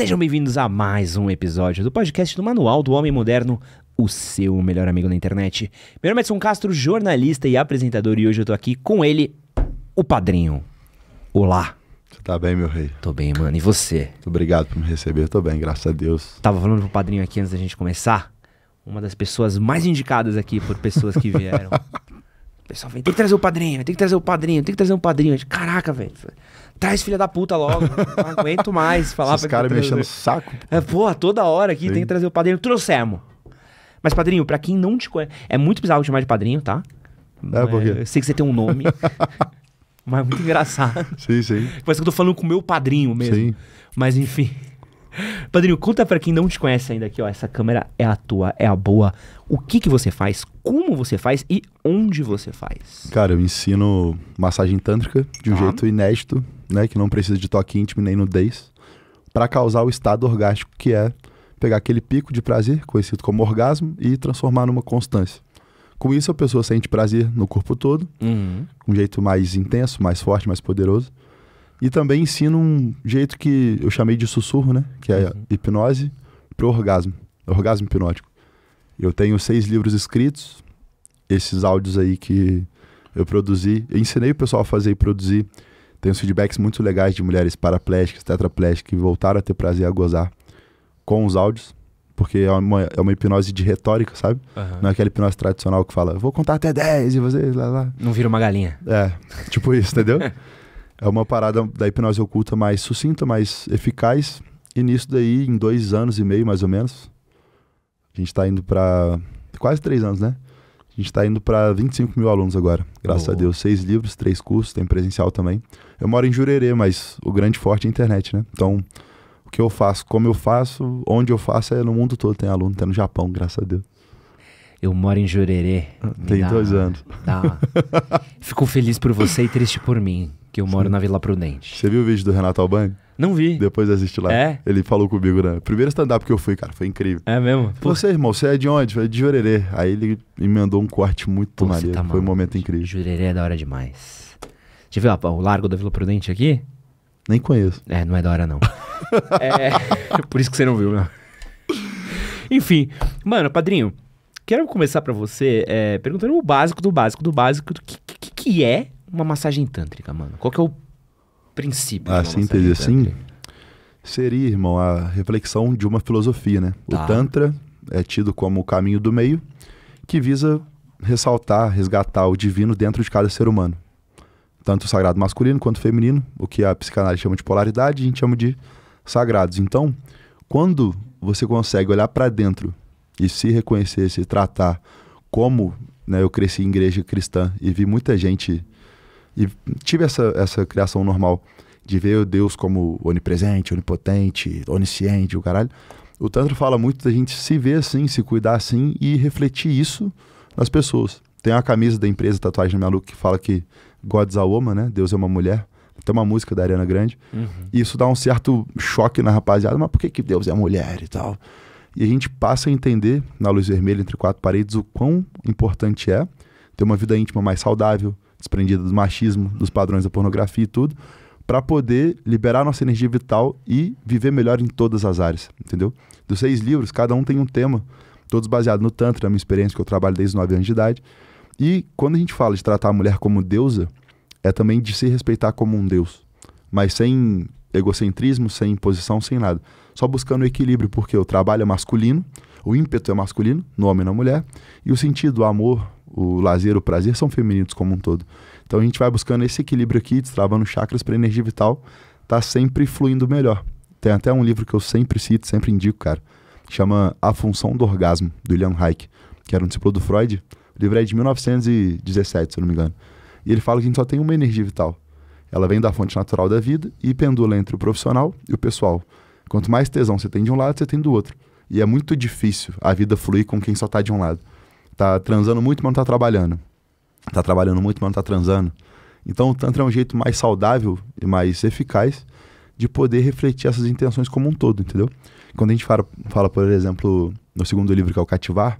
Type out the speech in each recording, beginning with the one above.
Sejam bem-vindos a mais um episódio do podcast do Manual do Homem Moderno, o seu melhor amigo na internet. Meu nome é Edson Castro, jornalista e apresentador, e hoje eu tô aqui com ele, o padrinho. Olá. Você tá bem, meu rei? Tô bem, mano. E você? Muito obrigado por me receber. Tô bem, graças a Deus. Tava falando pro padrinho aqui antes da gente começar. Uma das pessoas mais indicadas aqui por pessoas que vieram. pessoal vem, tem que trazer o padrinho, tem que trazer o padrinho, tem que trazer um padrinho. Gente, Caraca, velho. Traz filha da puta logo. Não aguento mais falar Esses caras mexendo o saco. É, porra, toda hora aqui Sim. tem que trazer o padrinho. Trouxemos. Mas padrinho, pra quem não te conhece... É muito bizarro chamar de padrinho, tá? É, por quê? Eu sei que você tem um nome. mas é muito engraçado. Sim, sim. Parece que eu tô falando com o meu padrinho mesmo. Sim. Mas enfim... Padrinho, conta para quem não te conhece ainda aqui, ó. Essa câmera é a tua, é a boa. O que que você faz, como você faz e onde você faz? Cara, eu ensino massagem tântrica de um ah. jeito inédito, né? Que não precisa de toque íntimo nem nudez. para causar o estado orgástico que é pegar aquele pico de prazer, conhecido como orgasmo, e transformar numa constância. Com isso, a pessoa sente prazer no corpo todo, uhum. um jeito mais intenso, mais forte, mais poderoso. E também ensino um jeito que eu chamei de sussurro, né? Que é uhum. hipnose para orgasmo, orgasmo hipnótico. Eu tenho seis livros escritos, esses áudios aí que eu produzi, eu ensinei o pessoal a fazer e produzir. Tenho feedbacks muito legais de mulheres paraplégicas, tetraplégicas que voltaram a ter prazer a gozar com os áudios, porque é uma, é uma hipnose de retórica, sabe? Uhum. Não é aquela hipnose tradicional que fala, vou contar até 10 e vocês lá, lá. Não vira uma galinha. É, tipo isso, entendeu? É uma parada da hipnose oculta mais sucinta, mais eficaz. E nisso daí, em dois anos e meio, mais ou menos, a gente está indo para quase três anos, né? A gente está indo para 25 mil alunos agora, graças oh. a Deus. Seis livros, três cursos, tem presencial também. Eu moro em Jurerê, mas o grande forte é a internet, né? Então, o que eu faço, como eu faço, onde eu faço é no mundo todo. Tem aluno, tem no Japão, graças a Deus. Eu moro em Jurerê. Tem dá, dois anos. Dá. Fico feliz por você e triste por mim que eu moro Sim. na Vila Prudente. Você viu o vídeo do Renato Albani? Não vi. Depois assiste lá. É? Ele falou comigo, né? Primeiro stand-up que eu fui, cara, foi incrível. É mesmo? Pô. Você, irmão, você é de onde? Foi de Jurerê. Aí ele emendou um corte muito marido. maneiro. Tá foi um momento incrível. Jurerê é da hora demais. Deixa eu ver, ó, o Largo da Vila Prudente aqui? Nem conheço. É, não é da hora não. é, por isso que você não viu, né? Enfim, mano, padrinho, quero começar para você é, perguntando o básico do básico do básico do que, que, que é uma massagem tântrica, mano? Qual que é o princípio? Ah, a síntese assim? Seria, irmão, a reflexão de uma filosofia, né? Tá. O Tantra é tido como o caminho do meio, que visa ressaltar, resgatar o divino dentro de cada ser humano. Tanto o sagrado masculino quanto o feminino, o que a psicanálise chama de polaridade, a gente chama de sagrados. Então, quando você consegue olhar para dentro e se reconhecer, se tratar como né, eu cresci em igreja cristã e vi muita gente e tive essa, essa criação normal de ver Deus como onipresente, onipotente, onisciente, o caralho. O Tantra fala muito da gente se ver assim, se cuidar assim e refletir isso nas pessoas. Tem uma camisa da empresa Tatuagem na Minha que fala que God's a woman, né? Deus é uma mulher. Tem uma música da Ariana Grande. Uhum. E isso dá um certo choque na rapaziada. Mas por que, que Deus é mulher e tal? E a gente passa a entender, na luz vermelha entre quatro paredes, o quão importante é ter uma vida íntima mais saudável, desprendida do machismo, dos padrões da pornografia e tudo, para poder liberar nossa energia vital e viver melhor em todas as áreas, entendeu? Dos seis livros, cada um tem um tema, todos baseados no Tantra, na minha experiência que eu trabalho desde os 9 anos de idade. E quando a gente fala de tratar a mulher como deusa, é também de se respeitar como um deus, mas sem egocentrismo, sem imposição, sem nada. Só buscando o equilíbrio, porque o trabalho é masculino, o ímpeto é masculino, no homem e na mulher, e o sentido, o amor, o lazer, o prazer são femininos como um todo. Então a gente vai buscando esse equilíbrio aqui, destravando chakras para energia vital, tá sempre fluindo melhor. Tem até um livro que eu sempre cito, sempre indico, cara, chama A Função do Orgasmo, do William Hayek, que era um discípulo do Freud. O livro é de 1917, se eu não me engano. E ele fala que a gente só tem uma energia vital. Ela vem da fonte natural da vida e pendula entre o profissional e o pessoal. Quanto mais tesão você tem de um lado, você tem do outro. E é muito difícil a vida fluir com quem só está de um lado tá transando muito, mas não tá trabalhando. Tá trabalhando muito, mas não tá transando. Então o Tantra é um jeito mais saudável e mais eficaz de poder refletir essas intenções como um todo, entendeu? Quando a gente fala, fala por exemplo, no segundo livro que é o Cativar,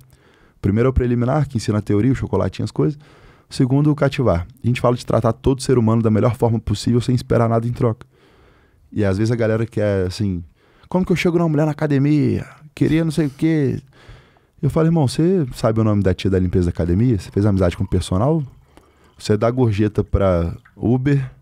primeiro é o preliminar, que ensina a teoria, o chocolatinho, as coisas. O segundo, o cativar. A gente fala de tratar todo ser humano da melhor forma possível sem esperar nada em troca. E às vezes a galera quer assim: como que eu chego numa mulher na academia? Queria não sei o quê, eu falei, irmão, você sabe o nome da tia da limpeza da academia? Você fez amizade com o personal? Você dá gorjeta pra Uber,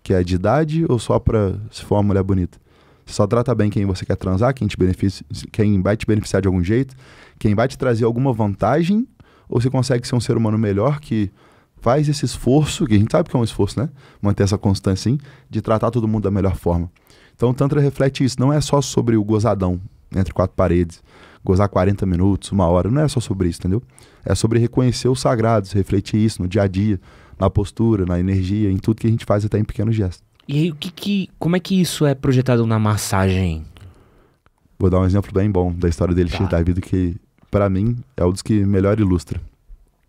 que é de idade, ou só pra se for uma mulher bonita? Você só trata bem quem você quer transar, quem, te beneficia, quem vai te beneficiar de algum jeito, quem vai te trazer alguma vantagem, ou você consegue ser um ser humano melhor que faz esse esforço, que a gente sabe que é um esforço, né? Manter essa constância, sim, de tratar todo mundo da melhor forma. Então o Tantra reflete isso, não é só sobre o gozadão entre quatro paredes, gozar 40 minutos, uma hora. Não é só sobre isso, entendeu? É sobre reconhecer os sagrados, refletir isso no dia a dia, na postura, na energia, em tudo que a gente faz, até em pequenos gestos. E aí, o que, que como é que isso é projetado na massagem? Vou dar um exemplo bem bom da história dele, tá. da vida, que para mim é um dos que melhor ilustra.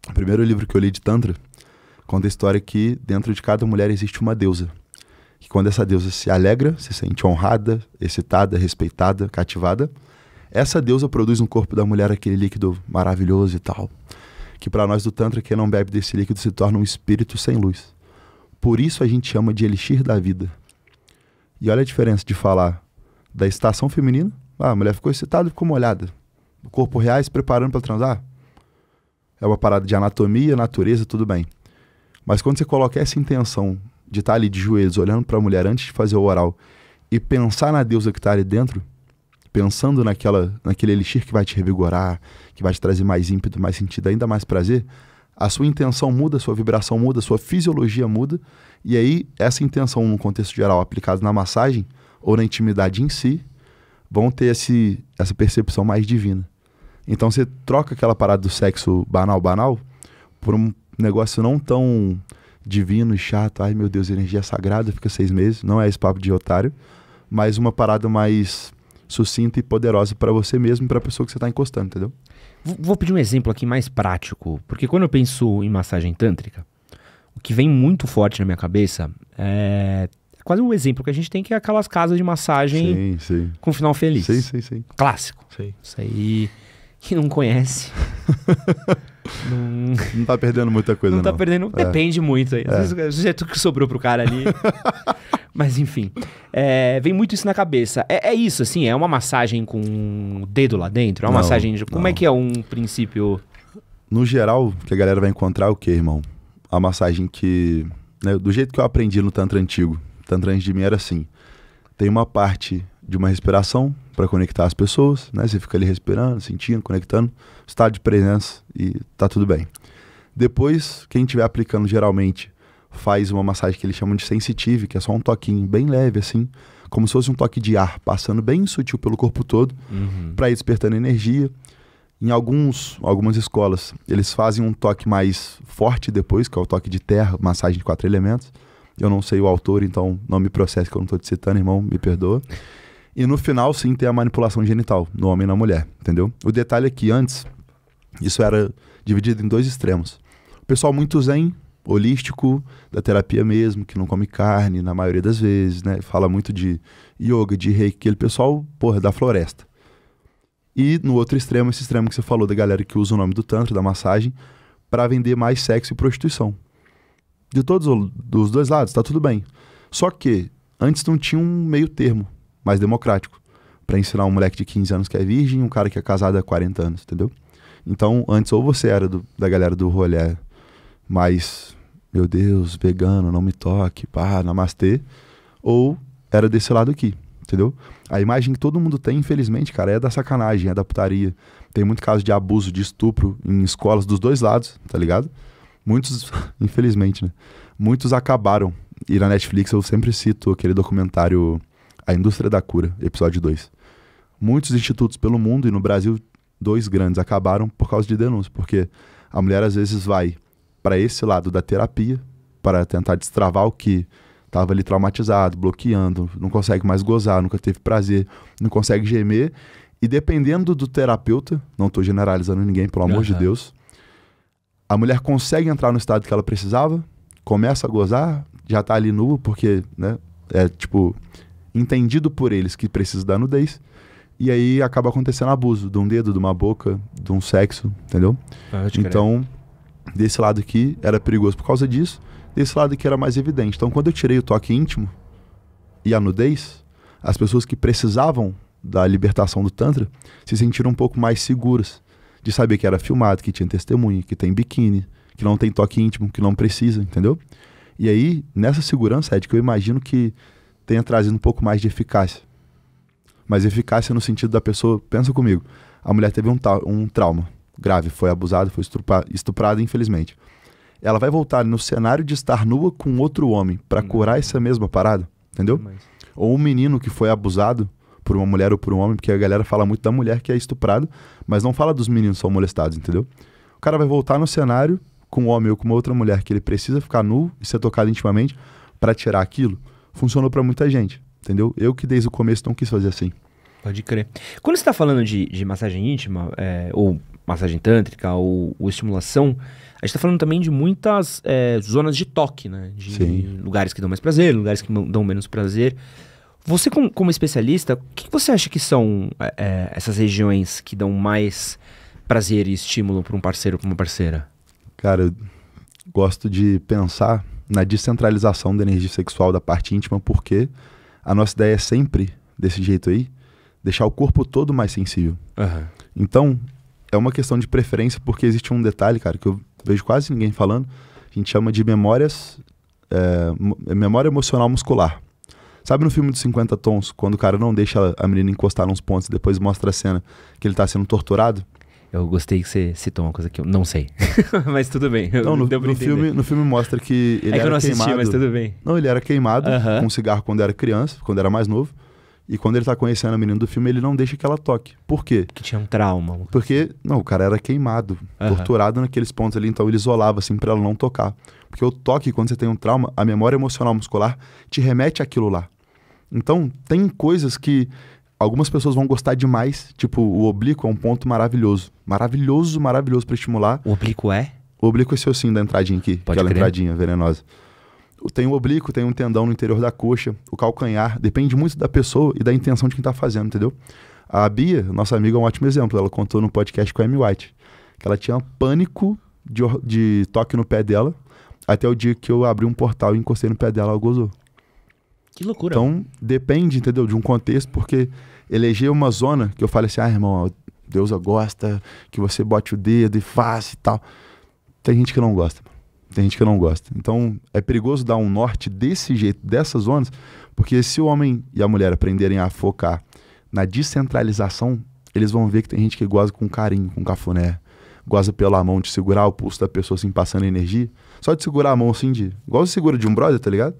O primeiro livro que eu li de Tantra conta a história que dentro de cada mulher existe uma deusa. Que quando essa deusa se alegra, se sente honrada, excitada, respeitada, cativada, essa deusa produz no corpo da mulher aquele líquido maravilhoso e tal, que para nós do Tantra, quem não bebe desse líquido se torna um espírito sem luz. Por isso a gente chama de elixir da vida. E olha a diferença de falar da estação feminina, ah, a mulher ficou excitada e ficou molhada, o corpo reais preparando para transar. É uma parada de anatomia, natureza, tudo bem. Mas quando você coloca essa intenção de estar tá ali de joelhos, olhando para a mulher antes de fazer o oral e pensar na deusa que está ali dentro, pensando naquela, naquele elixir que vai te revigorar, que vai te trazer mais ímpeto, mais sentido, ainda mais prazer, a sua intenção muda, a sua vibração muda, a sua fisiologia muda, e aí essa intenção no contexto geral aplicada na massagem ou na intimidade em si, vão ter esse, essa percepção mais divina. Então você troca aquela parada do sexo banal, banal, por um negócio não tão divino e chato. Ai meu Deus, energia sagrada, fica seis meses. Não é esse papo de otário. Mas uma parada mais sucinta e poderosa para você mesmo e para a pessoa que você está encostando, entendeu? Vou pedir um exemplo aqui mais prático, porque quando eu penso em massagem tântrica, o que vem muito forte na minha cabeça é quase um exemplo que a gente tem que é aquelas casas de massagem sim, sim. com final feliz. Sim, sim, sim. Clássico. Sim. Isso aí que não conhece. não... não tá perdendo muita coisa, não. Tá não tá perdendo, é. depende muito aí. Às é. vezes, o jeito é que sobrou pro cara ali. Mas enfim, é, vem muito isso na cabeça. É, é, isso, assim, é uma massagem com um dedo lá dentro? É uma não, massagem de... Como é não. é que é um princípio... No geral, que a galera vai encontrar é o quê, irmão? A massagem que... Né, do jeito que eu aprendi no Tantra Antigo. Tantra antes de mim era assim. Tem uma parte de uma respiração para conectar as pessoas, né? Você fica ali respirando, sentindo, conectando, estado de presença e tá tudo bem. Depois, quem estiver aplicando geralmente faz uma massagem que eles chamam de sensitive, que é só um toquinho bem leve, assim, como se fosse um toque de ar, passando bem sutil pelo corpo todo, uhum. para ir despertando energia. Em alguns, algumas escolas, eles fazem um toque mais forte depois, que é o toque de terra, massagem de quatro elementos. Eu não sei o autor, então não me processe que eu não estou te citando, irmão, me perdoa. E no final, sim, tem a manipulação genital, no homem e na mulher, entendeu? O detalhe é que antes, isso era dividido em dois extremos. O pessoal muito zen holístico, da terapia mesmo, que não come carne na maioria das vezes, né? Fala muito de yoga, de reiki, aquele pessoal, porra, da floresta. E no outro extremo, esse extremo que você falou da galera que usa o nome do tantra, da massagem, para vender mais sexo e prostituição. De todos os dos dois lados, tá tudo bem. Só que antes não tinha um meio termo mais democrático para ensinar um moleque de 15 anos que é virgem e um cara que é casado há 40 anos, entendeu? Então, antes ou você era do, da galera do rolê mais, meu Deus, vegano, não me toque, pá, namastê, ou era desse lado aqui, entendeu? A imagem que todo mundo tem, infelizmente, cara, é da sacanagem, é da putaria. Tem muito caso de abuso, de estupro em escolas dos dois lados, tá ligado? Muitos, infelizmente, né? Muitos acabaram. E na Netflix eu sempre cito aquele documentário A Indústria da Cura, episódio 2. Muitos institutos pelo mundo e no Brasil, dois grandes, acabaram por causa de denúncia, porque a mulher às vezes vai para esse lado da terapia, para tentar destravar o que estava ali traumatizado, bloqueando, não consegue mais gozar, nunca teve prazer, não consegue gemer. E dependendo do terapeuta, não estou generalizando ninguém, pelo amor uhum. de Deus, a mulher consegue entrar no estado que ela precisava, começa a gozar, já está ali nua, porque, né, é tipo, entendido por eles que precisa da nudez. E aí acaba acontecendo abuso de um dedo, de uma boca, de um sexo, entendeu? Ah, então, creio. Desse lado aqui era perigoso por causa disso, desse lado aqui era mais evidente. Então, quando eu tirei o toque íntimo e a nudez, as pessoas que precisavam da libertação do Tantra se sentiram um pouco mais seguras de saber que era filmado, que tinha testemunha, que tem biquíni, que não tem toque íntimo, que não precisa, entendeu? E aí, nessa segurança, de que eu imagino que tenha trazido um pouco mais de eficácia. Mas eficácia no sentido da pessoa, pensa comigo, a mulher teve um, um trauma grave, foi abusada, foi estuprada, estuprada, infelizmente. Ela vai voltar no cenário de estar nua com outro homem para hum. curar essa mesma parada, entendeu? Ou um menino que foi abusado por uma mulher ou por um homem, porque a galera fala muito da mulher que é estuprada, mas não fala dos meninos que são molestados, entendeu? O cara vai voltar no cenário com um homem ou com uma outra mulher que ele precisa ficar nu e ser tocado intimamente para tirar aquilo. Funcionou para muita gente, entendeu? Eu que desde o começo não quis fazer assim. Pode crer. Quando você está falando de, de massagem íntima, é, ou massagem tântrica ou, ou estimulação, a gente está falando também de muitas é, zonas de toque, né? De Sim. lugares que dão mais prazer, lugares que dão menos prazer. Você, como, como especialista, o que você acha que são é, essas regiões que dão mais prazer e estímulo para um parceiro ou para uma parceira? Cara, eu gosto de pensar na descentralização da energia sexual da parte íntima, porque a nossa ideia é sempre, desse jeito aí, deixar o corpo todo mais sensível. Uhum. Então, é uma questão de preferência, porque existe um detalhe, cara, que eu vejo quase ninguém falando. A gente chama de memórias. É, é, memória emocional muscular. Sabe no filme dos 50 tons, quando o cara não deixa a menina encostar nos pontos e depois mostra a cena que ele tá sendo torturado? Eu gostei que você citou uma coisa que eu não sei. mas tudo bem. Não, no, no filme, no filme mostra que ele é que era eu não assisti, queimado. mas tudo bem. Não, ele era queimado uh -huh. com um cigarro quando era criança, quando era mais novo. E quando ele tá conhecendo a menina do filme, ele não deixa que ela toque. Por quê? Que tinha um trauma. Porque, não, o cara era queimado, uhum. torturado naqueles pontos ali, então ele isolava, assim, pra ela não tocar. Porque o toque, quando você tem um trauma, a memória emocional muscular te remete àquilo lá. Então, tem coisas que algumas pessoas vão gostar demais. Tipo, o oblíquo é um ponto maravilhoso. Maravilhoso, maravilhoso para estimular. O oblíquo é? O oblíquo é seu sim da entradinha aqui, Pode aquela crer. entradinha venenosa tem um oblíquo, tem um tendão no interior da coxa, o calcanhar, depende muito da pessoa e da intenção de quem está fazendo, entendeu? A Bia, nossa amiga, é um ótimo exemplo. Ela contou no podcast com a Amy White que ela tinha pânico de, de toque no pé dela até o dia que eu abri um portal e encostei no pé dela, ela gozou. Que loucura. Então, depende, entendeu, de um contexto, porque eleger uma zona que eu fale assim, ah, irmão, Deus gosta que você bote o dedo e faça e tal. Tem gente que não gosta. Tem gente que não gosta. Então, é perigoso dar um norte desse jeito, dessas zonas, porque se o homem e a mulher aprenderem a focar na descentralização, eles vão ver que tem gente que goza com carinho, com cafuné, goza pela mão de segurar o pulso da pessoa assim, passando energia. Só de segurar a mão assim, de, igual você segura de um brother, tá ligado?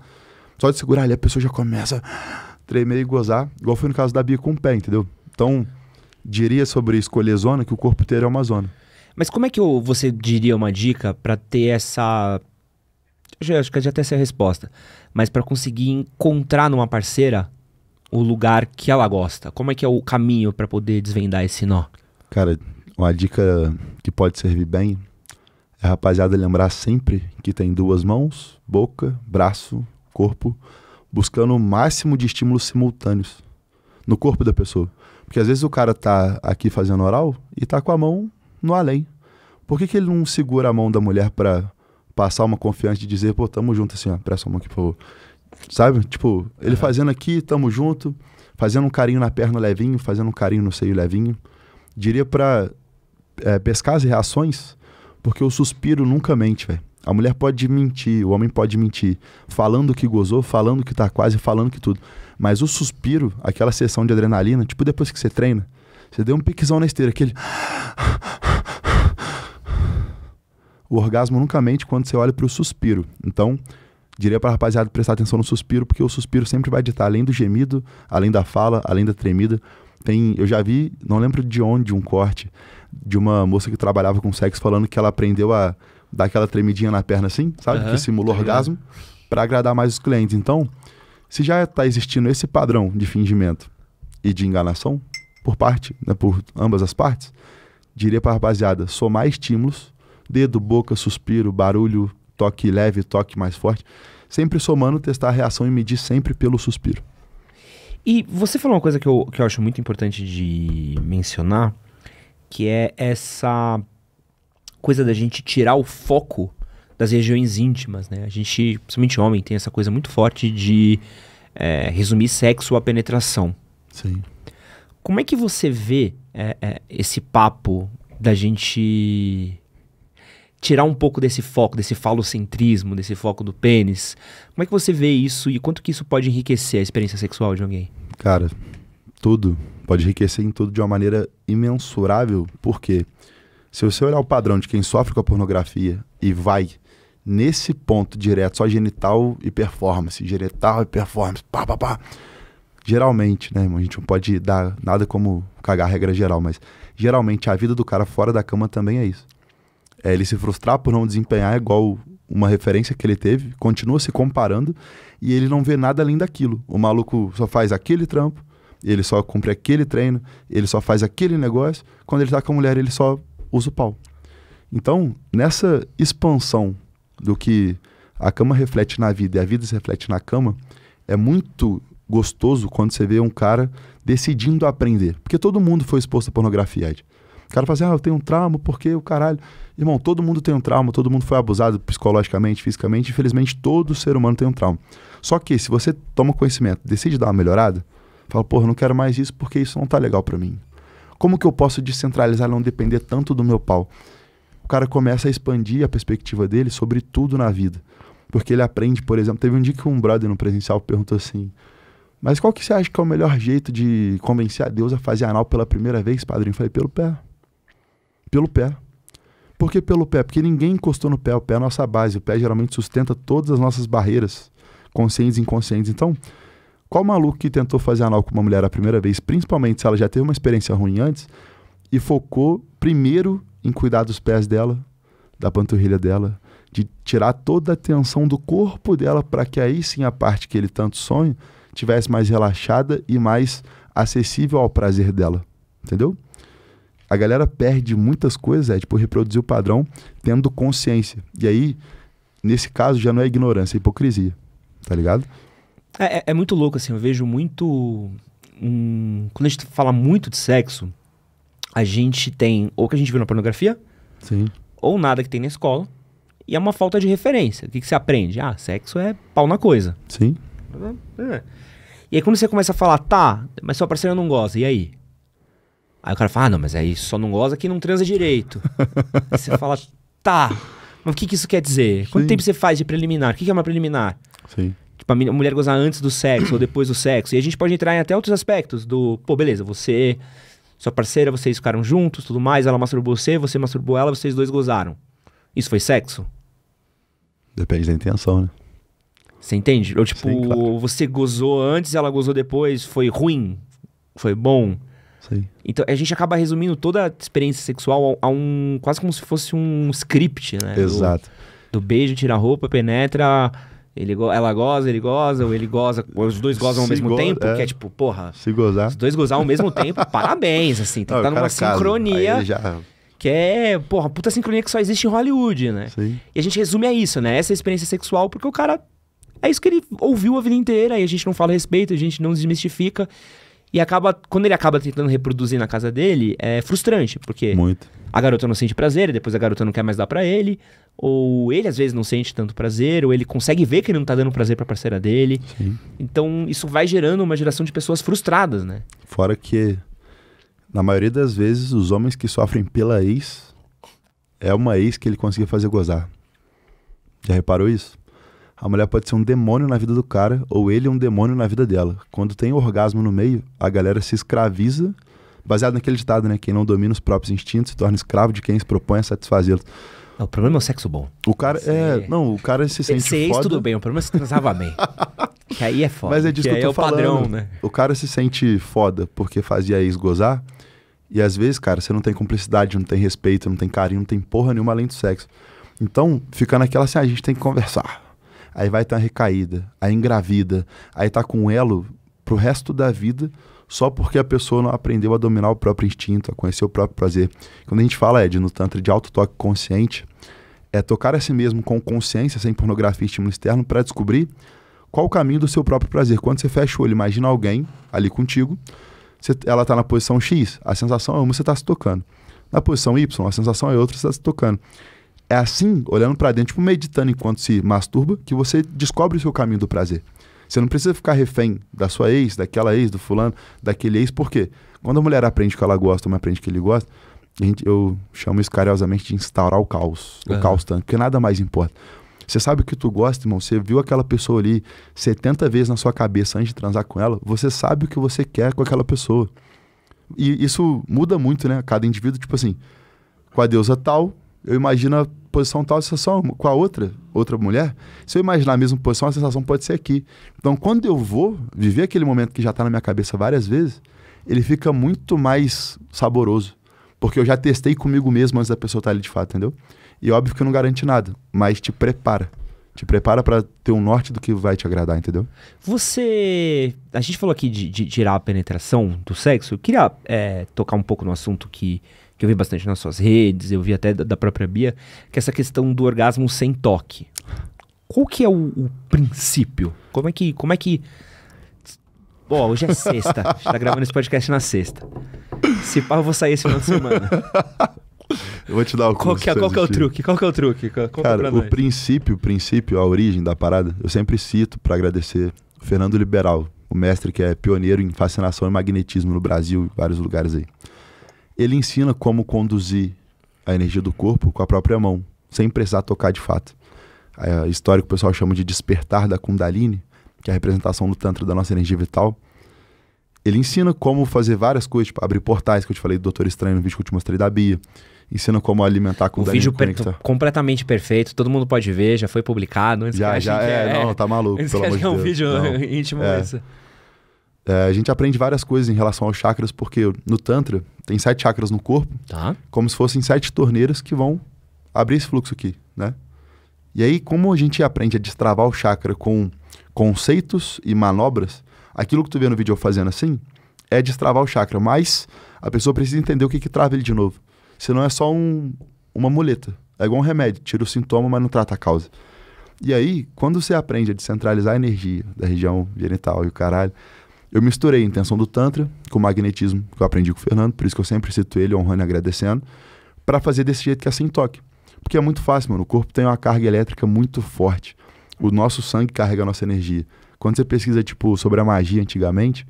Só de segurar ali, a pessoa já começa a tremer e gozar, igual foi no caso da Bia com o pé, entendeu? Então, diria sobre escolher zona que o corpo inteiro é uma zona. Mas como é que eu, você diria uma dica para ter essa. Eu acho que já tem essa resposta. Mas para conseguir encontrar numa parceira o lugar que ela gosta. Como é que é o caminho para poder desvendar esse nó? Cara, uma dica que pode servir bem é rapaziada lembrar sempre que tem duas mãos, boca, braço, corpo, buscando o máximo de estímulos simultâneos no corpo da pessoa. Porque às vezes o cara tá aqui fazendo oral e tá com a mão no além. Por que, que ele não segura a mão da mulher para passar uma confiança de dizer, pô, tamo junto assim, ó, presta a mão aqui, por favor. Sabe? Tipo, ele é. fazendo aqui, tamo junto, fazendo um carinho na perna levinho, fazendo um carinho no seio levinho. Diria pra é, pescar as reações, porque o suspiro nunca mente, velho. A mulher pode mentir, o homem pode mentir, falando que gozou, falando que tá quase, falando que tudo. Mas o suspiro, aquela sessão de adrenalina, tipo depois que você treina, você deu um piquezão na esteira, aquele. O orgasmo nunca mente quando você olha para o suspiro. Então, diria para a rapaziada prestar atenção no suspiro, porque o suspiro sempre vai ditar, além do gemido, além da fala, além da tremida. Tem, eu já vi, não lembro de onde, um corte de uma moça que trabalhava com sexo falando que ela aprendeu a dar aquela tremidinha na perna assim, sabe? Uhum. Que simula tá orgasmo, para agradar mais os clientes. Então, se já está existindo esse padrão de fingimento e de enganação, por parte, né, por ambas as partes, diria para a rapaziada somar estímulos dedo, boca, suspiro, barulho, toque leve, toque mais forte. Sempre somando, testar a reação e medir sempre pelo suspiro. E você falou uma coisa que eu, que eu acho muito importante de mencionar, que é essa coisa da gente tirar o foco das regiões íntimas, né? A gente, principalmente homem, tem essa coisa muito forte de é, resumir sexo à penetração. Sim. Como é que você vê é, é, esse papo da gente tirar um pouco desse foco, desse falocentrismo, desse foco do pênis. Como é que você vê isso e quanto que isso pode enriquecer a experiência sexual de alguém? Cara, tudo. Pode enriquecer em tudo de uma maneira imensurável, porque se você olhar o padrão de quem sofre com a pornografia e vai nesse ponto direto, só genital e performance, genital e performance, pá, pá, pá. Geralmente, né, irmão, a gente não pode dar nada como cagar a regra geral, mas geralmente a vida do cara fora da cama também é isso. É, ele se frustrar por não desempenhar igual uma referência que ele teve, continua se comparando e ele não vê nada além daquilo. O maluco só faz aquele trampo, ele só cumpre aquele treino, ele só faz aquele negócio. Quando ele tá com a mulher, ele só usa o pau. Então, nessa expansão do que a cama reflete na vida e a vida se reflete na cama, é muito gostoso quando você vê um cara decidindo aprender. Porque todo mundo foi exposto à pornografia, Ed. O cara fala assim, ah, eu tenho um trauma, porque o caralho. Irmão, todo mundo tem um trauma, todo mundo foi abusado psicologicamente, fisicamente, infelizmente todo ser humano tem um trauma. Só que se você toma conhecimento, decide dar uma melhorada, fala, porra, não quero mais isso porque isso não tá legal para mim. Como que eu posso descentralizar e não depender tanto do meu pau? O cara começa a expandir a perspectiva dele sobre tudo na vida. Porque ele aprende, por exemplo, teve um dia que um brother no presencial perguntou assim: Mas qual que você acha que é o melhor jeito de convencer a Deus a fazer anal pela primeira vez, padrinho? Eu falei, pelo pé. Pelo pé. Por que pelo pé? Porque ninguém encostou no pé. O pé é a nossa base. O pé geralmente sustenta todas as nossas barreiras, conscientes e inconscientes. Então, qual maluco que tentou fazer anal com uma mulher a primeira vez, principalmente se ela já teve uma experiência ruim antes, e focou primeiro em cuidar dos pés dela, da panturrilha dela, de tirar toda a tensão do corpo dela para que aí sim a parte que ele tanto sonha tivesse mais relaxada e mais acessível ao prazer dela. Entendeu? a galera perde muitas coisas, é, tipo, reproduzir o padrão tendo consciência. E aí, nesse caso, já não é ignorância, é hipocrisia. Tá ligado? É, é, é muito louco, assim. Eu vejo muito. quando a gente fala muito de sexo, a gente tem ou que a gente viu na pornografia, Sim. ou nada que tem na escola, e é uma falta de referência. O que, que você aprende? Ah, sexo é pau na coisa. Sim. É. E aí quando você começa a falar, tá, mas sua parceira não gosta, e aí? Aí o cara fala, ah, não, mas aí é só não goza quem não transa direito. aí você fala, tá, mas o que, que isso quer dizer? Sim. Quanto tempo você faz de preliminar? O que, que é uma preliminar? Sim. Tipo, a mulher gozar antes do sexo ou depois do sexo. E a gente pode entrar em até outros aspectos do, pô, beleza, você, sua parceira, vocês ficaram juntos, tudo mais, ela masturbou você, você masturbou ela, vocês dois gozaram. Isso foi sexo? Depende da intenção, né? Você entende? Ou tipo, Sim, claro. você gozou antes, ela gozou depois, foi ruim? Foi bom? Então a gente acaba resumindo toda a experiência sexual a, a um. quase como se fosse um script, né? Exato. Do, do beijo, tira a roupa, penetra. Ele, ela goza, ele goza, ou ele goza, os dois gozam ao mesmo go... tempo, é. que é tipo, porra. Se gozar. Os dois gozar ao mesmo tempo, parabéns, assim, tem que estar numa sincronia. Já... Que é, porra, puta sincronia que só existe em Hollywood, né? Sim. E a gente resume a isso, né? Essa é experiência sexual, porque o cara. É isso que ele ouviu a vida inteira, e a gente não fala a respeito, a gente não desmistifica. E acaba, quando ele acaba tentando reproduzir na casa dele, é frustrante, porque Muito. a garota não sente prazer, depois a garota não quer mais dar para ele, ou ele às vezes não sente tanto prazer, ou ele consegue ver que ele não tá dando prazer pra parceira dele. Sim. Então isso vai gerando uma geração de pessoas frustradas, né? Fora que, na maioria das vezes, os homens que sofrem pela ex, é uma ex que ele conseguiu fazer gozar. Já reparou isso? A mulher pode ser um demônio na vida do cara, ou ele é um demônio na vida dela. Quando tem orgasmo no meio, a galera se escraviza, baseado naquele ditado, né? Quem não domina os próprios instintos se torna escravo de quem se propõe a satisfazê-los. O problema é o sexo bom. O cara, é, não, o cara se sente Você foda. tudo bem, o problema é se transava bem. que aí é foda. Mas é disso que, que eu tô é o falando. Padrão, né? O cara se sente foda porque fazia ex gozar. E às vezes, cara, você não tem cumplicidade, não tem respeito, não tem carinho, não tem porra nenhuma além do sexo. Então, fica naquela assim, ah, a gente tem que conversar aí vai ter tá uma recaída, aí engravida, aí tá com elo pro resto da vida só porque a pessoa não aprendeu a dominar o próprio instinto, a conhecer o próprio prazer. Quando a gente fala, Ed, no Tantra de alto toque consciente, é tocar a si mesmo com consciência, sem pornografia e estímulo externo, para descobrir qual o caminho do seu próprio prazer. Quando você fecha o olho, imagina alguém ali contigo, você, ela está na posição X, a sensação é uma, você está se tocando. Na posição Y, a sensação é outra, você está se tocando. É assim, olhando para dentro, tipo meditando enquanto se masturba, que você descobre o seu caminho do prazer. Você não precisa ficar refém da sua ex, daquela ex, do fulano, daquele ex, porque quando a mulher aprende que ela gosta, mas aprende que ele gosta, gente, eu chamo isso carinhosamente de instaurar o caos, o caos tanto, porque nada mais importa. Você sabe o que tu gosta, irmão, você viu aquela pessoa ali 70 vezes na sua cabeça antes de transar com ela, você sabe o que você quer com aquela pessoa. E isso muda muito, né? Cada indivíduo, tipo assim, com a deusa tal, eu imagino a posição tal, a sensação com a outra, outra mulher. Se eu imaginar a mesma posição, a sensação pode ser aqui. Então, quando eu vou viver aquele momento que já está na minha cabeça várias vezes, ele fica muito mais saboroso. Porque eu já testei comigo mesmo antes da pessoa estar tá ali de fato, entendeu? E é óbvio que não garante nada, mas te prepara. Te prepara para ter um norte do que vai te agradar, entendeu? Você. A gente falou aqui de, de tirar a penetração do sexo. Eu queria é, tocar um pouco no assunto que que eu vi bastante nas suas redes, eu vi até da, da própria Bia, que é essa questão do orgasmo sem toque. Qual que é o, o princípio? Como é que, como é que Bom, hoje é sexta. A gente tá gravando esse podcast na sexta. Se pá, eu vou sair esse final de semana. Eu vou te dar o qual que, é, é qual que é o truque? Qual que é o truque? Cara, o princípio, o princípio, a origem da parada, eu sempre cito para agradecer o Fernando Liberal, o mestre que é pioneiro em fascinação e magnetismo no Brasil e vários lugares aí. Ele ensina como conduzir a energia do corpo com a própria mão, sem precisar tocar de fato. A história que o pessoal chama de despertar da Kundalini, que é a representação do Tantra da nossa energia vital. Ele ensina como fazer várias coisas, tipo abrir portais, que eu te falei do Doutor Estranho no vídeo que eu te mostrei da Bia. Ensina como alimentar com o vídeo per completamente perfeito, todo mundo pode ver, já foi publicado. já, já, é, é, não, tá maluco, pelo amor de Deus. é um vídeo não. íntimo. É. É, a gente aprende várias coisas em relação aos chakras, porque no Tantra tem sete chakras no corpo, tá. como se fossem sete torneiras que vão abrir esse fluxo aqui, né? E aí, como a gente aprende a destravar o chakra com conceitos e manobras, aquilo que tu vê no vídeo eu fazendo assim é destravar o chakra, mas a pessoa precisa entender o que, que trava ele de novo. Senão é só um, uma muleta. É igual um remédio, tira o sintoma, mas não trata a causa. E aí, quando você aprende a descentralizar a energia da região genital e o caralho, eu misturei a intenção do Tantra com o magnetismo que eu aprendi com o Fernando, por isso que eu sempre cito ele, honrando e agradecendo, para fazer desse jeito que é sem toque. Porque é muito fácil, mano. O corpo tem uma carga elétrica muito forte. O nosso sangue carrega a nossa energia. Quando você pesquisa, tipo, sobre a magia antigamente,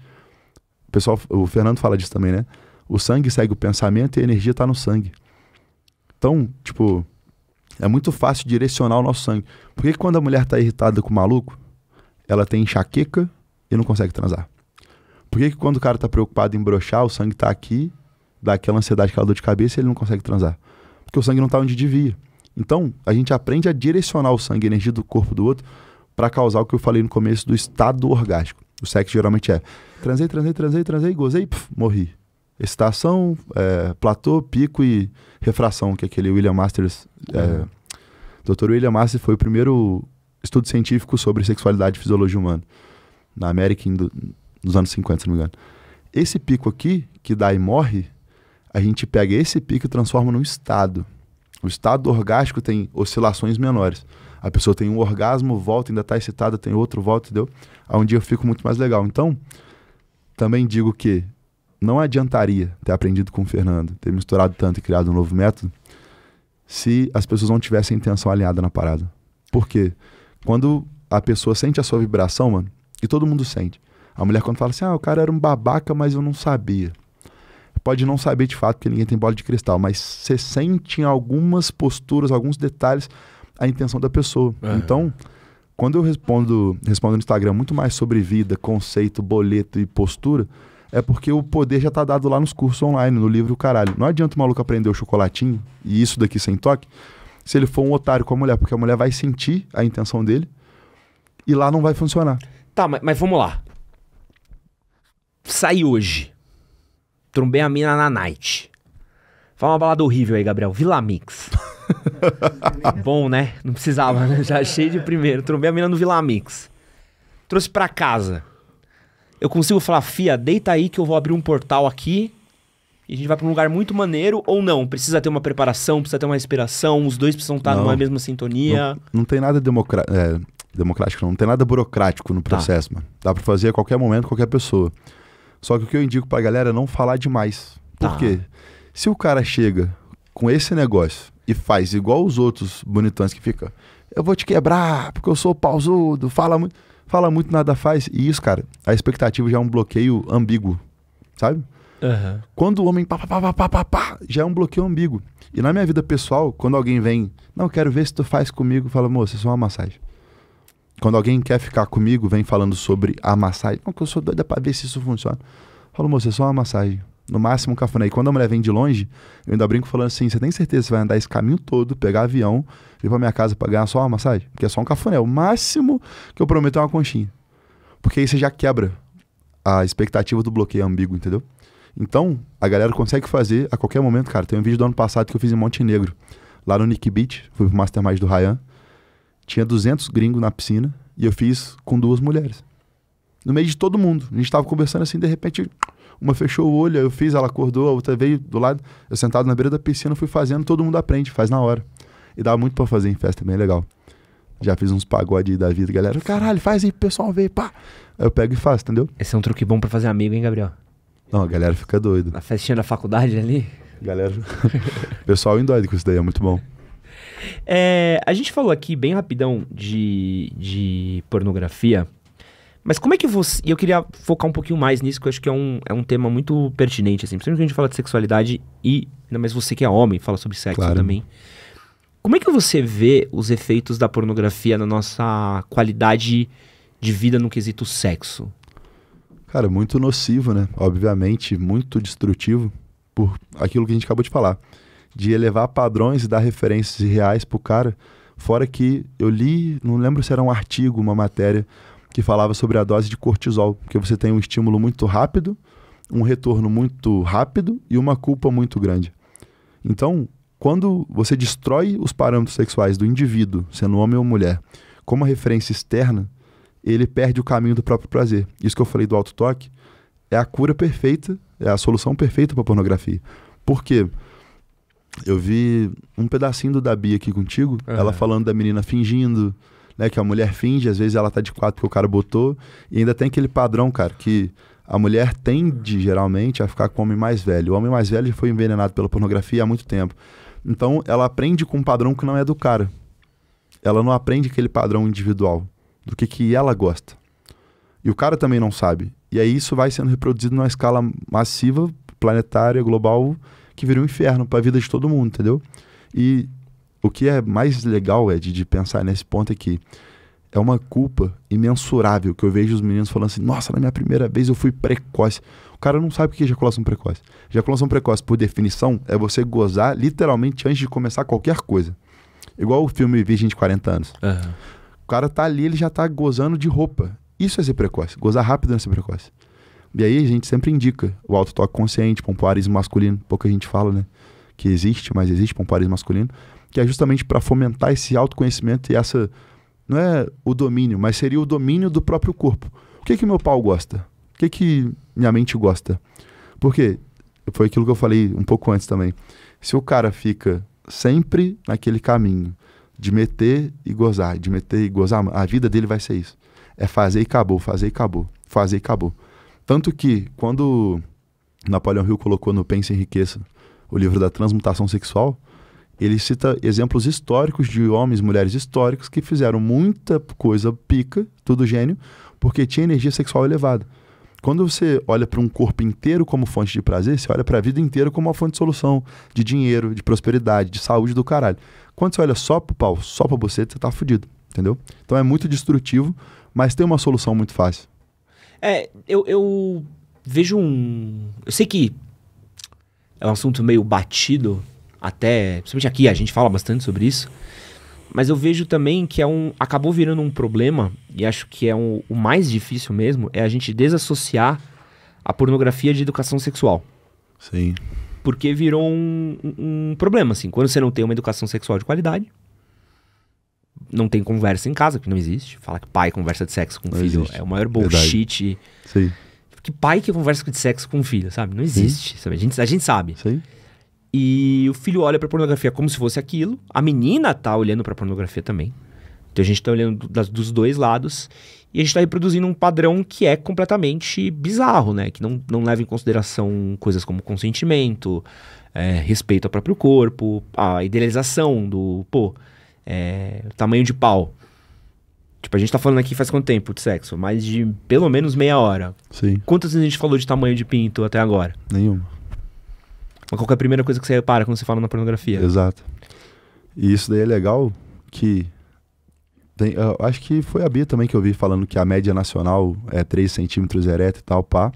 o pessoal, o Fernando fala disso também, né? O sangue segue o pensamento e a energia está no sangue. Então, tipo, é muito fácil direcionar o nosso sangue. Porque quando a mulher está irritada com o maluco, ela tem enxaqueca e não consegue transar. Por que, que quando o cara tá preocupado em brochar, o sangue tá aqui, dá aquela ansiedade, aquela dor de cabeça e ele não consegue transar? Porque o sangue não tá onde devia. Então, a gente aprende a direcionar o sangue e a energia do corpo do outro para causar o que eu falei no começo do estado orgástico. O sexo geralmente é transei, transei, transei, transei, gozei, puf, morri. Excitação, é, platô, pico e refração, que é aquele William Masters. É, uhum. Dr. William Masters foi o primeiro estudo científico sobre sexualidade e fisiologia humana. Na América, dos anos 50, se não me engano. Esse pico aqui, que dá e morre, a gente pega esse pico e transforma num estado. O estado orgástico tem oscilações menores. A pessoa tem um orgasmo, volta, ainda está excitada, tem outro, volta, entendeu? Aí um dia eu fico muito mais legal. Então, também digo que não adiantaria ter aprendido com o Fernando, ter misturado tanto e criado um novo método, se as pessoas não tivessem intenção alinhada na parada. Por quê? Quando a pessoa sente a sua vibração, mano, e todo mundo sente, a mulher quando fala assim, ah, o cara era um babaca, mas eu não sabia. Pode não saber de fato, porque ninguém tem bola de cristal, mas você sente em algumas posturas, alguns detalhes, a intenção da pessoa. Uhum. Então, quando eu respondo, respondo no Instagram muito mais sobre vida, conceito, boleto e postura, é porque o poder já está dado lá nos cursos online, no livro caralho. Não adianta o maluco aprender o chocolatinho e isso daqui sem toque, se ele for um otário com a mulher, porque a mulher vai sentir a intenção dele e lá não vai funcionar. Tá, mas, mas vamos lá. Saí hoje. Trombei a mina na night. Fala uma balada horrível aí, Gabriel. Vila Mix. Bom, né? Não precisava, né? Já achei de primeiro. Trombei a mina no Vila Mix. Trouxe pra casa. Eu consigo falar, Fia, deita aí que eu vou abrir um portal aqui e a gente vai para um lugar muito maneiro ou não. Precisa ter uma preparação, precisa ter uma respiração, os dois precisam estar não, numa mesma sintonia. Não, não tem nada é, democrático, não, não tem nada burocrático no tá. processo, tá. mano. Dá para fazer a qualquer momento, qualquer pessoa. Só que o que eu indico pra galera é não falar demais. Por tá. quê? Se o cara chega com esse negócio e faz igual os outros bonitões que fica, eu vou te quebrar, porque eu sou pausudo, fala muito, fala muito, nada faz. E isso, cara, a expectativa já é um bloqueio ambíguo, sabe? Uhum. Quando o homem pá, pá, pá, pá, pá, já é um bloqueio ambíguo. E na minha vida pessoal, quando alguém vem, não, quero ver se tu faz comigo, fala, moço, isso é uma massagem. Quando alguém quer ficar comigo, vem falando sobre a massagem. Não, que eu sou doida pra ver se isso funciona. Falo, moço, é só uma massagem. No máximo um cafuné. E quando a mulher vem de longe, eu ainda brinco falando assim: você tem certeza que você vai andar esse caminho todo, pegar avião, ir pra minha casa pra ganhar só uma massagem? Porque é só um cafuné. É o máximo que eu prometo é uma conchinha. Porque aí você já quebra a expectativa do bloqueio ambíguo, entendeu? Então, a galera consegue fazer a qualquer momento, cara. Tem um vídeo do ano passado que eu fiz em Montenegro, lá no Nick Beach, fui pro Mastermind do Ryan. Tinha 200 gringos na piscina e eu fiz com duas mulheres. No meio de todo mundo. A gente tava conversando assim, de repente, uma fechou o olho, eu fiz, ela acordou, a outra veio do lado. Eu sentado na beira da piscina, fui fazendo, todo mundo aprende, faz na hora. E dá muito para fazer em festa, é bem legal. Já fiz uns pagode da vida, galera. Caralho, faz aí, pessoal vê, pá. Aí eu pego e faço, entendeu? Esse é um truque bom para fazer amigo, hein, Gabriel? Não, a galera fica doida. Na festinha da faculdade ali? Galera. pessoal endoide com isso daí, é muito bom. É, a gente falou aqui bem rapidão de, de pornografia. Mas como é que você. E eu queria focar um pouquinho mais nisso, que eu acho que é um, é um tema muito pertinente, assim. Principalmente quando a gente fala de sexualidade e. Ainda mais você que é homem, fala sobre sexo claro. também. Como é que você vê os efeitos da pornografia na nossa qualidade de vida no quesito sexo? Cara, muito nocivo, né? Obviamente, muito destrutivo por aquilo que a gente acabou de falar de elevar padrões e dar referências reais pro cara. Fora que eu li, não lembro se era um artigo, uma matéria, que falava sobre a dose de cortisol, porque você tem um estímulo muito rápido, um retorno muito rápido e uma culpa muito grande. Então, quando você destrói os parâmetros sexuais do indivíduo, sendo homem ou mulher, como referência externa, ele perde o caminho do próprio prazer. Isso que eu falei do toque é a cura perfeita, é a solução perfeita para pornografia. Por quê? Porque eu vi um pedacinho do Dabi aqui contigo, ela é. falando da menina fingindo, né? Que a mulher finge, às vezes ela tá de quatro que o cara botou. E ainda tem aquele padrão, cara, que a mulher tende, geralmente, a ficar com o homem mais velho. O homem mais velho já foi envenenado pela pornografia há muito tempo. Então, ela aprende com um padrão que não é do cara. Ela não aprende aquele padrão individual, do que, que ela gosta. E o cara também não sabe. E aí isso vai sendo reproduzido numa escala massiva, planetária, global, que vira um inferno para a vida de todo mundo, entendeu? E o que é mais legal, Ed, de pensar nesse ponto é que é uma culpa imensurável que eu vejo os meninos falando assim: nossa, na minha primeira vez eu fui precoce. O cara não sabe o que é ejaculação precoce. Ejaculação precoce, por definição, é você gozar literalmente antes de começar qualquer coisa. Igual o filme Virgem de 40 anos. Uhum. O cara tá ali, ele já tá gozando de roupa. Isso é ser precoce. Gozar rápido não é ser precoce. E aí a gente sempre indica o autotoque consciente, pompoarismo masculino, pouca gente fala, né? Que existe, mas existe pompoarismo masculino, que é justamente para fomentar esse autoconhecimento e essa. Não é o domínio, mas seria o domínio do próprio corpo. O que que meu pau gosta? O que que minha mente gosta? Porque foi aquilo que eu falei um pouco antes também. Se o cara fica sempre naquele caminho de meter e gozar, de meter e gozar, a vida dele vai ser isso. É fazer e acabou, fazer e acabou, fazer e acabou. Tanto que, quando Napoleão Hill colocou no Pense em Riqueza o livro da transmutação sexual, ele cita exemplos históricos de homens e mulheres históricos que fizeram muita coisa pica, tudo gênio, porque tinha energia sexual elevada. Quando você olha para um corpo inteiro como fonte de prazer, você olha para a vida inteira como uma fonte de solução, de dinheiro, de prosperidade, de saúde do caralho. Quando você olha só para o pau, só para você, você tá fudido, entendeu? Então é muito destrutivo, mas tem uma solução muito fácil. É, eu, eu vejo um. Eu sei que é um assunto meio batido, até. Principalmente aqui, a gente fala bastante sobre isso. Mas eu vejo também que é um. Acabou virando um problema, e acho que é um, o mais difícil mesmo, é a gente desassociar a pornografia de educação sexual. Sim. Porque virou um, um, um problema, assim. Quando você não tem uma educação sexual de qualidade, não tem conversa em casa, que não existe. Fala que pai conversa de sexo com não filho existe. é o maior bullshit. Sim. Que pai que conversa de sexo com filho, sabe? Não existe. Sabe? A, gente, a gente sabe. Sim. E o filho olha pra pornografia como se fosse aquilo. A menina tá olhando pra pornografia também. Então a gente tá olhando das, dos dois lados. E a gente tá reproduzindo um padrão que é completamente bizarro, né? Que não, não leva em consideração coisas como consentimento, é, respeito ao próprio corpo, a idealização do. Pô, é, tamanho de pau. Tipo, a gente tá falando aqui faz quanto tempo de sexo? Mais de pelo menos meia hora. Sim. Quantas vezes a gente falou de tamanho de pinto até agora? Nenhuma. Mas qual é a primeira coisa que você repara quando você fala na pornografia? Exato. E isso daí é legal que. Tem, eu acho que foi a Bia também que eu vi falando que a média nacional é 3 centímetros ereto e tal, pá.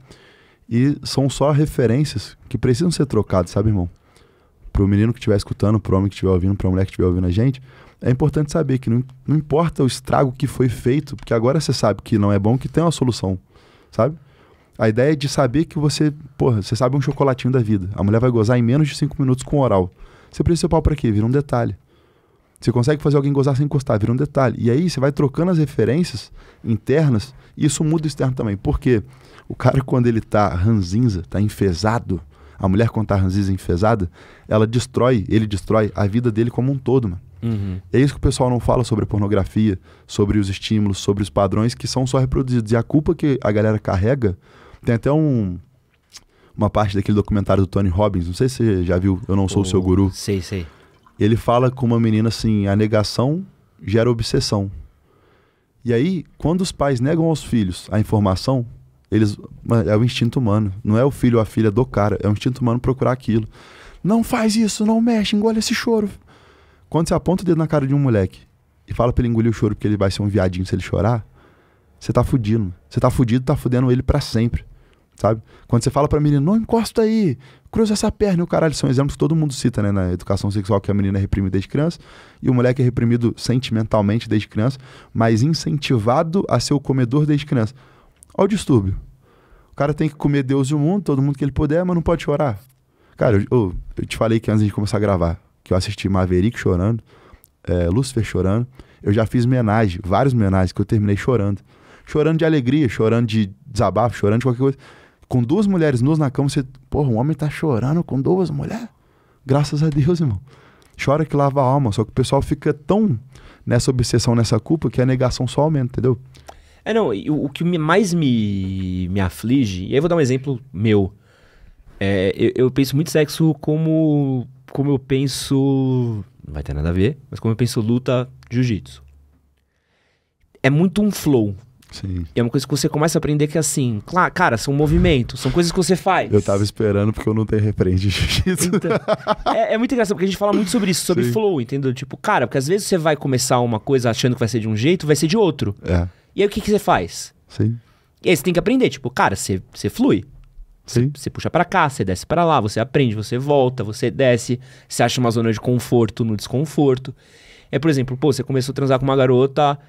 E são só referências que precisam ser trocadas, sabe, irmão? Pro menino que estiver escutando, pro homem que estiver ouvindo, pra mulher que estiver ouvindo a gente é importante saber que não, não importa o estrago que foi feito, porque agora você sabe que não é bom, que tem uma solução, sabe? A ideia é de saber que você, porra, você sabe um chocolatinho da vida. A mulher vai gozar em menos de 5 minutos com oral. Você precisa pau para quê? Vira um detalhe. Você consegue fazer alguém gozar sem encostar, vira um detalhe. E aí você vai trocando as referências internas e isso muda o externo também. Porque o cara, quando ele tá ranzinza, tá enfesado, a mulher quando tá ranzinza enfesada, ela destrói, ele destrói a vida dele como um todo, mano. Uhum. É isso que o pessoal não fala sobre pornografia, sobre os estímulos, sobre os padrões que são só reproduzidos. E a culpa que a galera carrega. Tem até um, uma parte daquele documentário do Tony Robbins, não sei se você já viu, Eu Não Sou o Seu Guru. Sei, sei. Ele fala com uma menina assim: a negação gera obsessão. E aí, quando os pais negam aos filhos a informação, eles é o instinto humano, não é o filho ou a filha do cara, é o instinto humano procurar aquilo. Não faz isso, não mexe, engole esse choro. Quando você aponta o dedo na cara de um moleque e fala pra ele engolir o choro porque ele vai ser um viadinho se ele chorar, você tá fudindo. Você tá fudido, tá fudendo ele para sempre. Sabe? Quando você fala pra menina, não encosta aí, cruza essa perna e o caralho, são exemplos que todo mundo cita, né? Na educação sexual que a menina é reprimida desde criança e o moleque é reprimido sentimentalmente desde criança, mas incentivado a ser o comedor desde criança. Olha o distúrbio. O cara tem que comer Deus e o mundo, todo mundo que ele puder, mas não pode chorar. Cara, eu, eu, eu te falei que antes de começar a gravar, que eu assisti Maverick chorando, é, eh, Lúcifer chorando. Eu já fiz homenagem, vários homenagens que eu terminei chorando. Chorando de alegria, chorando de desabafo, chorando de qualquer coisa. Com duas mulheres nuas na cama, você. Porra, um homem tá chorando com duas mulheres? Graças a Deus, irmão. Chora que lava a alma. Só que o pessoal fica tão nessa obsessão, nessa culpa, que a negação só aumenta, entendeu? É, não. O, o que mais me, me aflige. E aí eu vou dar um exemplo meu. É, eu, eu penso muito sexo como como eu penso. Não vai ter nada a ver, mas como eu penso luta jiu-jitsu. É muito um flow. Sim. E é uma coisa que você começa a aprender que é assim, claro, cara, são movimentos, são coisas que você faz. Eu tava esperando porque eu não tenho de jiu-jitsu. Então, é, é, muito engraçado, porque a gente fala muito sobre isso, sobre Sim. flow, entendeu? Tipo, cara, porque às vezes você vai começar uma coisa achando que vai ser de um jeito, vai ser de outro. É. E aí o que, que você faz? Sim. E aí você tem que aprender, tipo, cara, você, você flui. Você, você puxa para cá, você desce para lá, você aprende, você volta, você desce, você acha uma zona de conforto no desconforto. É, por exemplo, pô, você começou a transar com uma garota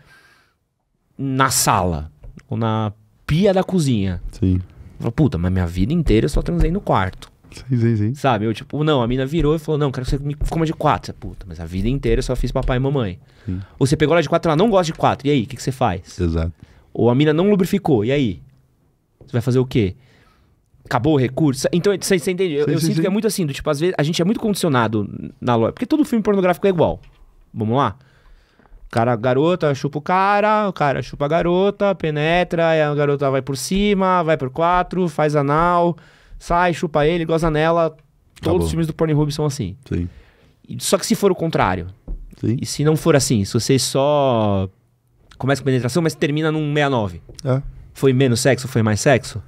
na sala ou na pia da cozinha. Sim. Fala, puta, mas minha vida inteira eu só transei no quarto. Sim, sim, sim. Sabe? Eu, tipo, não, a mina virou e falou, não, quero que você me coma de quatro. Você, puta, mas a vida inteira eu só fiz papai e mamãe. Sim. Ou você pegou ela de quatro, ela não gosta de quatro. E aí, o que, que você faz? Exato. Ou a mina não lubrificou. E aí? Você vai fazer o quê? acabou o recurso. Então, você entende? Eu, sim, eu sim, sinto sim. que é muito assim, do tipo, às vezes a gente é muito condicionado na loja. Porque todo filme pornográfico é igual. Vamos lá? Cara, garota chupa o cara, o cara chupa a garota, penetra, a garota vai por cima, vai por quatro, faz anal, sai, chupa ele, goza nela. Todos acabou. os filmes do Pornhub são assim. Sim. Só que se for o contrário. Sim. E se não for assim, se você só começa com penetração, mas termina num 69. É. Foi menos sexo, foi mais sexo?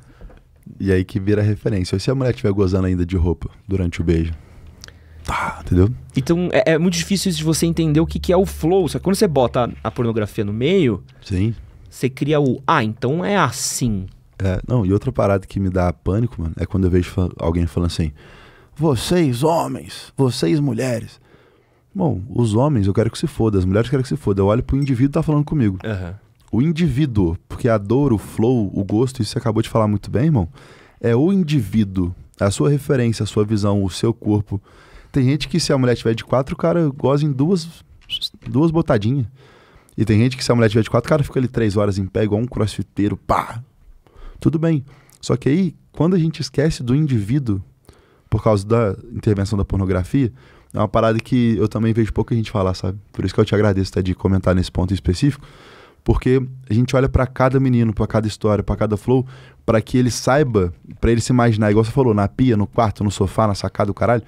E aí que vira referência. E se a mulher estiver gozando ainda de roupa durante o beijo? Tá, entendeu? Então é, é muito difícil de você entender o que, que é o flow. Só que quando você bota a pornografia no meio, Sim. você cria o ah, então é assim. É, não, e outra parada que me dá pânico, mano, é quando eu vejo alguém falando assim: vocês homens, vocês mulheres. Bom, os homens eu quero que se foda, as mulheres eu quero que se foda. Eu olho pro indivíduo tá falando comigo. Uhum o indivíduo, porque a dor, o flow, o gosto, isso você acabou de falar muito bem, irmão, é o indivíduo, a sua referência, a sua visão, o seu corpo. Tem gente que se a mulher tiver de quatro, o cara goza em duas, duas botadinhas. E tem gente que se a mulher tiver de quatro, o cara fica ali três horas em pé, igual um crossfiteiro, pá. Tudo bem. Só que aí, quando a gente esquece do indivíduo, por causa da intervenção da pornografia, é uma parada que eu também vejo pouca gente falar, sabe? Por isso que eu te agradeço até tá, de comentar nesse ponto específico, porque a gente olha para cada menino, para cada história, para cada flow, para que ele saiba, para ele se imaginar, igual você falou, na pia, no quarto, no sofá, na sacada, do caralho,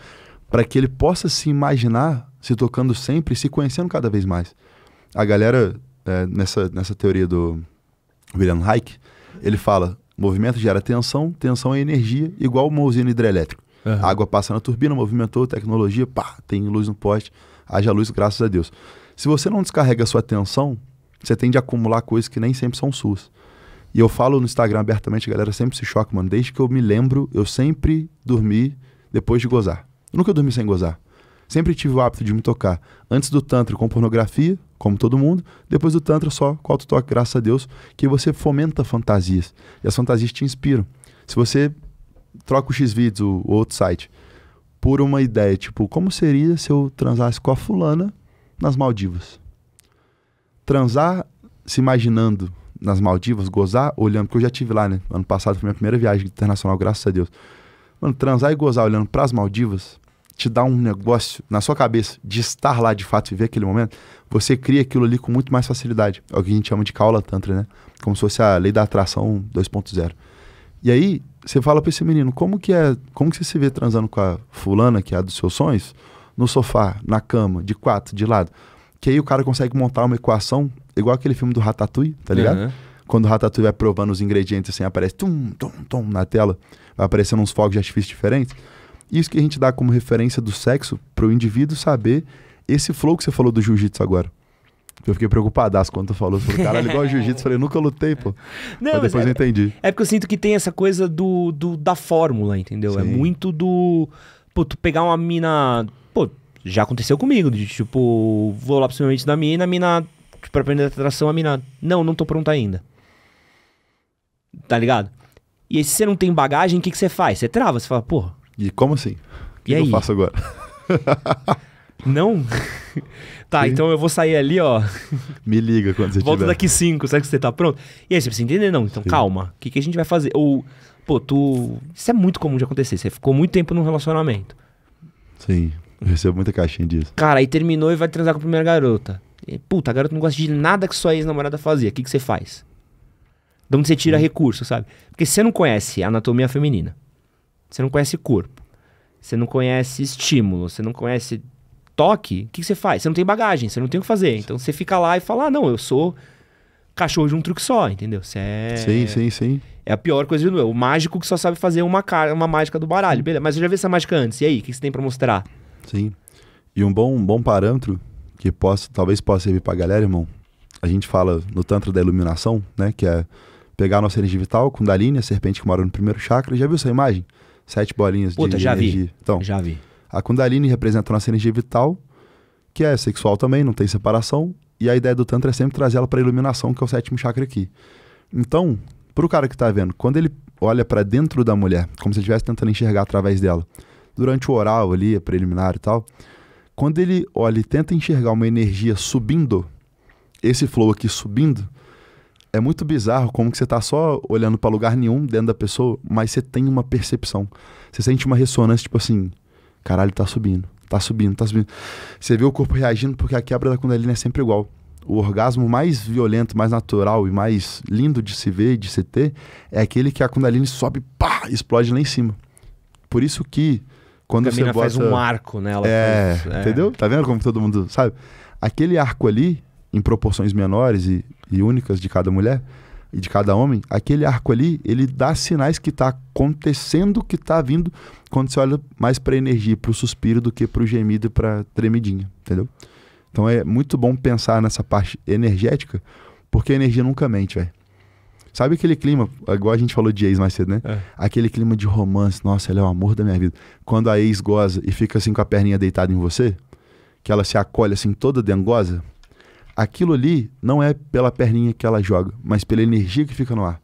para que ele possa se imaginar se tocando sempre, se conhecendo cada vez mais. A galera, é, nessa, nessa teoria do William Hayek, ele fala, movimento gera tensão, tensão é energia, igual uma usina hidrelétrica. Uhum. A água passa na turbina, movimentou, tecnologia, pá, tem luz no poste, haja luz, graças a Deus. Se você não descarrega a sua atenção você tende a acumular coisas que nem sempre são suas. E eu falo no Instagram abertamente, a galera sempre se choca, mano. Desde que eu me lembro, eu sempre dormi depois de gozar. Eu nunca dormi sem gozar. Sempre tive o hábito de me tocar. Antes do Tantra com pornografia, como todo mundo. Depois do Tantra só com toque graças a Deus, que você fomenta fantasias. E as fantasias te inspiram. Se você troca o X-Videos, o, o outro site, por uma ideia, tipo, como seria se eu transasse com a fulana nas Maldivas? transar se imaginando nas Maldivas, gozar olhando, porque eu já tive lá, né? Ano passado foi minha primeira viagem internacional, graças a Deus. Mano, transar e gozar olhando para as Maldivas te dá um negócio na sua cabeça de estar lá de fato e ver aquele momento, você cria aquilo ali com muito mais facilidade. É o que a gente chama de caula Tantra, né? Como se fosse a lei da atração 2.0. E aí, você fala para esse menino, como que é, como que você se vê transando com a fulana que é a dos seus sonhos, no sofá, na cama, de quatro, de lado? Que aí o cara consegue montar uma equação, igual aquele filme do Ratatouille, tá ligado? Uhum. Quando o Ratatouille vai provando os ingredientes assim, aparece tum, tum, tum na tela, vai aparecendo uns fogos de artifício diferentes. Isso que a gente dá como referência do sexo para o indivíduo saber esse flow que você falou do jiu-jitsu agora. Eu fiquei preocupadaço quando tu falou. Falei, caralho, igual jiu-jitsu. Falei, nunca lutei, pô. Não, mas depois é, eu entendi. É porque eu sinto que tem essa coisa do, do da fórmula, entendeu? É Sim. É muito do. Pô, tu pegar uma mina já aconteceu comigo, de tipo, vou lá pro meu da mina, a mina, tipo, pra aprender a atração, a mina, não, não tô pronta ainda. Tá ligado? E aí, se você não tem bagagem, o que, que você faz? Você trava, você fala, porra. E como assim? O que, que eu faço agora? não? tá, então eu vou sair ali, ó. Me liga quando você Volta tiver. daqui cinco, será que você tá pronto? E aí, você precisa entender, não. Então Sim. calma, o que, que a gente vai fazer? Ou, pô, tu. Isso é muito comum de acontecer. Você ficou muito tempo num relacionamento. Sim. Eu recebo muita caixinha disso. Cara, aí terminou e vai transar com a primeira garota. E, puta, a garota não gosta de nada que sua ex-namorada fazia. O que, que você faz? De onde você tira hum. recurso, sabe? Porque você não conhece anatomia feminina. Você não conhece corpo. Você não conhece estímulo. Você não conhece toque. O que, que você faz? Você não tem bagagem. Você não tem o que fazer. Sim. Então você fica lá e fala: ah, não, eu sou cachorro de um truque só, entendeu? Você é. Sim, sim, sim. É a pior coisa do mundo. É o mágico que só sabe fazer uma, cara, uma mágica do baralho. Hum. Beleza, mas eu já vi essa mágica antes. E aí, o que, que você tem para mostrar? Sim. E um bom, um bom parâmetro que possa, talvez possa servir para a galera, irmão. A gente fala no Tantra da iluminação, né? Que é pegar a nossa energia vital, Kundalini, a serpente que mora no primeiro chakra. Já viu essa imagem? Sete bolinhas Puta, de já energia. Vi. Então, já vi. A Kundalini representa a nossa energia vital, que é sexual também, não tem separação. E a ideia do Tantra é sempre trazer ela para a iluminação, que é o sétimo chakra aqui. Então, para o cara que está vendo, quando ele olha para dentro da mulher, como se estivesse tentando enxergar através dela, durante o oral ali, a preliminar e tal, quando ele olha e tenta enxergar uma energia subindo, esse flow aqui subindo, é muito bizarro como que você está só olhando para lugar nenhum dentro da pessoa, mas você tem uma percepção. Você sente uma ressonância, tipo assim, caralho, tá subindo, tá subindo, tá subindo. Você vê o corpo reagindo porque a quebra da Kundalini é sempre igual. O orgasmo mais violento, mais natural e mais lindo de se ver de se ter é aquele que a Kundalini sobe, pá, explode lá em cima. Por isso que quando Porque você bota... faz um arco, né? é, é, entendeu? Tá vendo como todo mundo sabe? Aquele arco ali, em proporções menores e, e únicas de cada mulher e de cada homem, aquele arco ali, ele dá sinais que está acontecendo, que está vindo, quando você olha mais para energia, para o suspiro do que para o gemido e para tremidinha, entendeu? Então é muito bom pensar nessa parte energética, porque a energia nunca mente, velho. Sabe aquele clima, igual a gente falou de ex mais cedo, né? É. Aquele clima de romance, nossa, ela é o amor da minha vida. Quando a ex goza e fica assim com a perninha deitada em você, que ela se acolhe assim toda dengosa, aquilo ali não é pela perninha que ela joga, mas pela energia que fica no ar.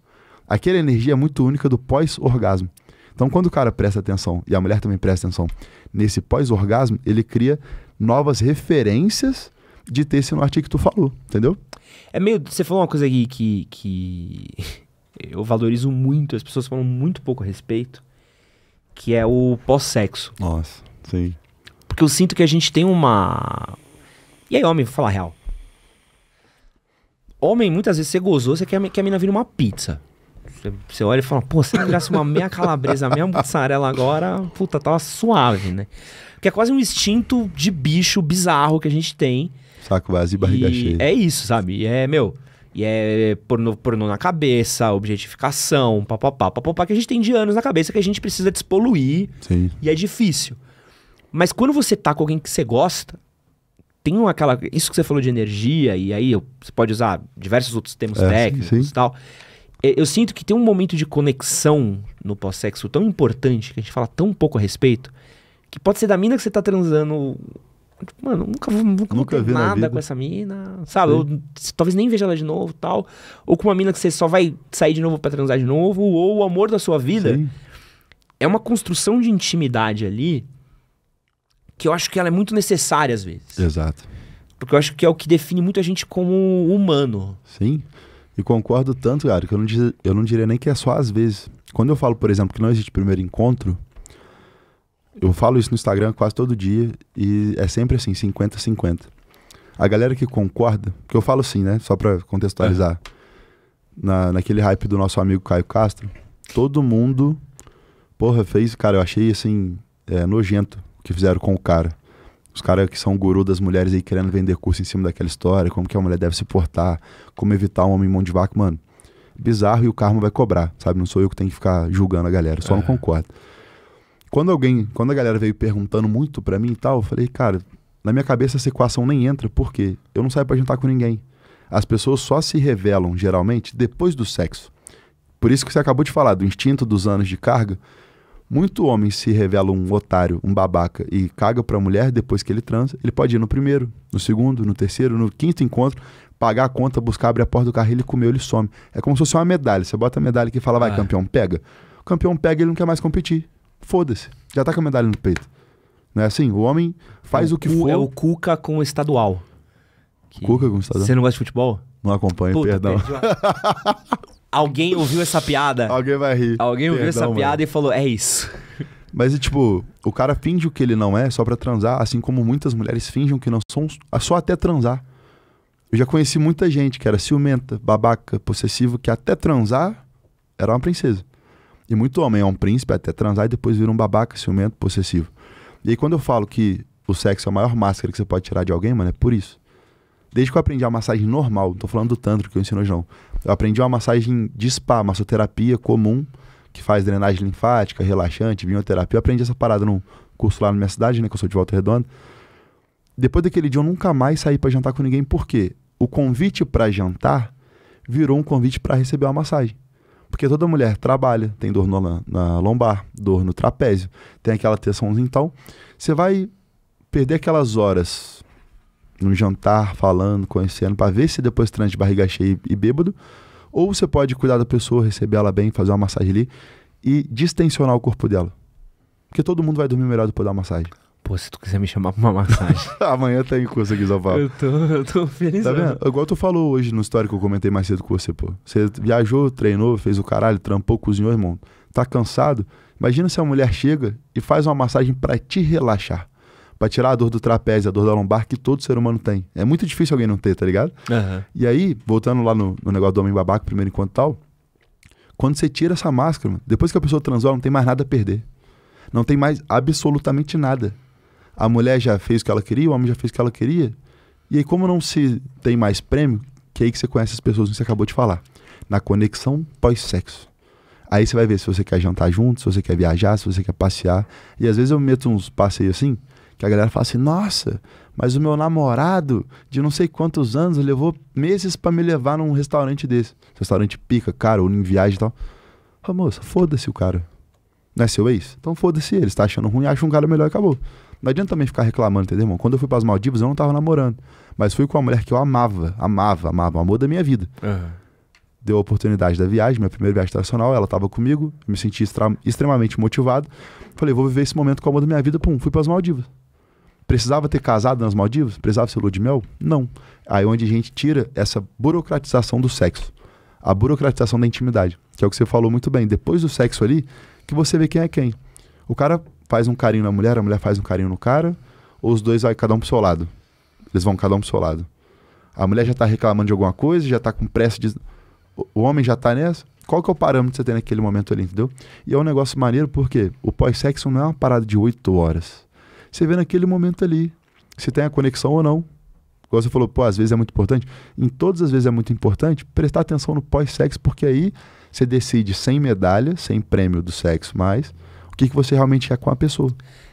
Aquela energia é muito única do pós-orgasmo. Então, quando o cara presta atenção, e a mulher também presta atenção, nesse pós-orgasmo, ele cria novas referências de ter esse norte que tu falou, entendeu? É meio. Você falou uma coisa aqui que, que eu valorizo muito, as pessoas falam muito pouco a respeito, que é o pós-sexo. Nossa, sim. Porque eu sinto que a gente tem uma. E aí, homem, vou falar a real. Homem, muitas vezes você gozou, você quer que a mina vira uma pizza. Você, você olha e fala, pô, se virasse uma meia calabresa, meia mussarela agora, puta, tava suave, né? Que é quase um instinto de bicho bizarro que a gente tem Saco vazio e barriga e cheia. É isso, sabe? E é, meu. E é porno, pornô na cabeça, objetificação, papapá, papapá, que a gente tem de anos na cabeça que a gente precisa despoluir. Sim. E é difícil. Mas quando você tá com alguém que você gosta, tem uma, aquela. Isso que você falou de energia, e aí você pode usar diversos outros termos é, técnicos sim, sim. e tal. Eu sinto que tem um momento de conexão no pós-sexo tão importante, que a gente fala tão pouco a respeito, que pode ser da mina que você tá transando Tipo, mano, nunca, nunca, nunca vou ter nada com essa mina, sabe? Eu, talvez nem veja ela de novo tal. Ou com uma mina que você só vai sair de novo para transar de novo. Ou o amor da sua vida. Sim. É uma construção de intimidade ali que eu acho que ela é muito necessária às vezes. Exato. Porque eu acho que é o que define muito a gente como humano. Sim. E concordo tanto, cara, que eu não, diz, eu não diria nem que é só às vezes. Quando eu falo, por exemplo, que não existe primeiro encontro, eu falo isso no Instagram quase todo dia e é sempre assim, 50-50. A galera que concorda, que eu falo assim, né? Só pra contextualizar. É. Na, naquele hype do nosso amigo Caio Castro, todo mundo, porra, fez, cara, eu achei assim, é, nojento o que fizeram com o cara. Os caras que são guru das mulheres aí querendo vender curso em cima daquela história, como que a mulher deve se portar, como evitar um homem mão de vaca, mano. Bizarro e o karma vai cobrar, sabe? Não sou eu que tenho que ficar julgando a galera, só é. não concordo. Quando alguém, quando a galera veio perguntando muito para mim e tal, eu falei, cara, na minha cabeça essa equação nem entra, porque eu não saio para jantar com ninguém. As pessoas só se revelam, geralmente, depois do sexo. Por isso que você acabou de falar, do instinto dos anos de carga. Muito homem se revela um otário, um babaca e caga pra mulher depois que ele transa. Ele pode ir no primeiro, no segundo, no terceiro, no quinto encontro, pagar a conta, buscar abrir a porta do carro, ele comeu, ele some. É como se fosse uma medalha. Você bota a medalha aqui e fala, vai, ah. campeão, pega. O campeão pega e ele não quer mais competir foda-se. Já tá com a medalha no peito. Não é assim? O homem faz o, o que cu, é for. É o Cuca com o estadual. Que... Cuca com o estadual. Você não gosta de futebol? Não acompanha perdão. Alguém ouviu essa piada? Alguém vai rir. Alguém perdão, ouviu essa mano. piada e falou: é isso. Mas, tipo, o cara finge o que ele não é só pra transar, assim como muitas mulheres fingem que não são só até transar. Eu já conheci muita gente que era ciumenta, babaca, possessiva, que até transar era uma princesa. E muito homem é um príncipe até transar e depois vira um babaca, ciumento, possessivo. E aí, quando eu falo que o sexo é a maior máscara que você pode tirar de alguém, mano, é por isso. Desde que eu aprendi a massagem normal, não tô falando do tantra que eu ensino João, Eu aprendi uma massagem de spa, massoterapia comum, que faz drenagem linfática, relaxante, vinhoterapia. Eu aprendi essa parada num curso lá na minha cidade, né, que eu sou de Volta Redonda. Depois daquele dia eu nunca mais saí para jantar com ninguém, porque o convite para jantar virou um convite para receber uma massagem. Porque toda mulher trabalha, tem dor na, na lombar, dor no trapézio, tem aquela tensãozinha então. Você vai perder aquelas horas no jantar, falando, conhecendo, para ver se depois trans de barriga cheia e, e bêbado. Ou você pode cuidar da pessoa, receber ela bem, fazer uma massagem ali e distensionar o corpo dela. Porque todo mundo vai dormir melhor depois da massagem. Pô, se tu quiser me chamar pra uma massagem. Amanhã tem tá curso aqui, Zaval. Eu tô, eu tô feliz. Tá vendo? Igual tu falou hoje no histórico que eu comentei mais cedo com você, pô. Você viajou, treinou, fez o caralho, trampou, cozinhou, irmão. Tá cansado? Imagina se a mulher chega e faz uma massagem para te relaxar. Pra tirar a dor do trapézio, a dor da lombar que todo ser humano tem. É muito difícil alguém não ter, tá ligado? Uhum. E aí, voltando lá no, no negócio do homem babaca, primeiro enquanto tal, quando você tira essa máscara, depois que a pessoa transou, não tem mais nada a perder. Não tem mais absolutamente nada a mulher já fez o que ela queria, o homem já fez o que ela queria. E aí, como não se tem mais prêmio, que é aí que você conhece as pessoas que você acabou de falar. Na conexão pós-sexo. Aí você vai ver se você quer jantar junto, se você quer viajar, se você quer passear. E às vezes eu meto uns passeios assim, que a galera fala assim: nossa, mas o meu namorado de não sei quantos anos levou meses para me levar num restaurante desse. Restaurante pica, caro, ou em viagem e tal. Ô moça, foda-se o cara. Não é seu ex? Então foda-se ele. Você tá achando ruim, acha um cara melhor e acabou. Não adianta também ficar reclamando, entendeu, irmão? Quando eu fui para as Maldivas, eu não tava namorando. Mas fui com uma mulher que eu amava, amava, amava, o amor da minha vida. Uhum. Deu a oportunidade da viagem, minha primeira viagem internacional, ela estava comigo, me senti extra, extremamente motivado. Falei, vou viver esse momento com o amor da minha vida, pum, fui para as Maldivas. Precisava ter casado nas Maldivas? Precisava ser lua de mel? Não. Aí é onde a gente tira essa burocratização do sexo, a burocratização da intimidade, que é o que você falou muito bem. Depois do sexo ali, que você vê quem é quem. O cara faz um carinho na mulher, a mulher faz um carinho no cara, ou os dois vai cada um pro seu lado? Eles vão cada um pro seu lado. A mulher já tá reclamando de alguma coisa, já tá com pressa de. O homem já tá nessa? Qual que é o parâmetro que você tem naquele momento ali, entendeu? E é um negócio maneiro porque o pós-sexo não é uma parada de 8 horas. Você vê naquele momento ali se tem a conexão ou não. Igual você falou, pô, às vezes é muito importante. Em todas as vezes é muito importante prestar atenção no pós-sexo, porque aí você decide sem medalha, sem prêmio do sexo mais, o que, que você realmente quer é com a pessoa.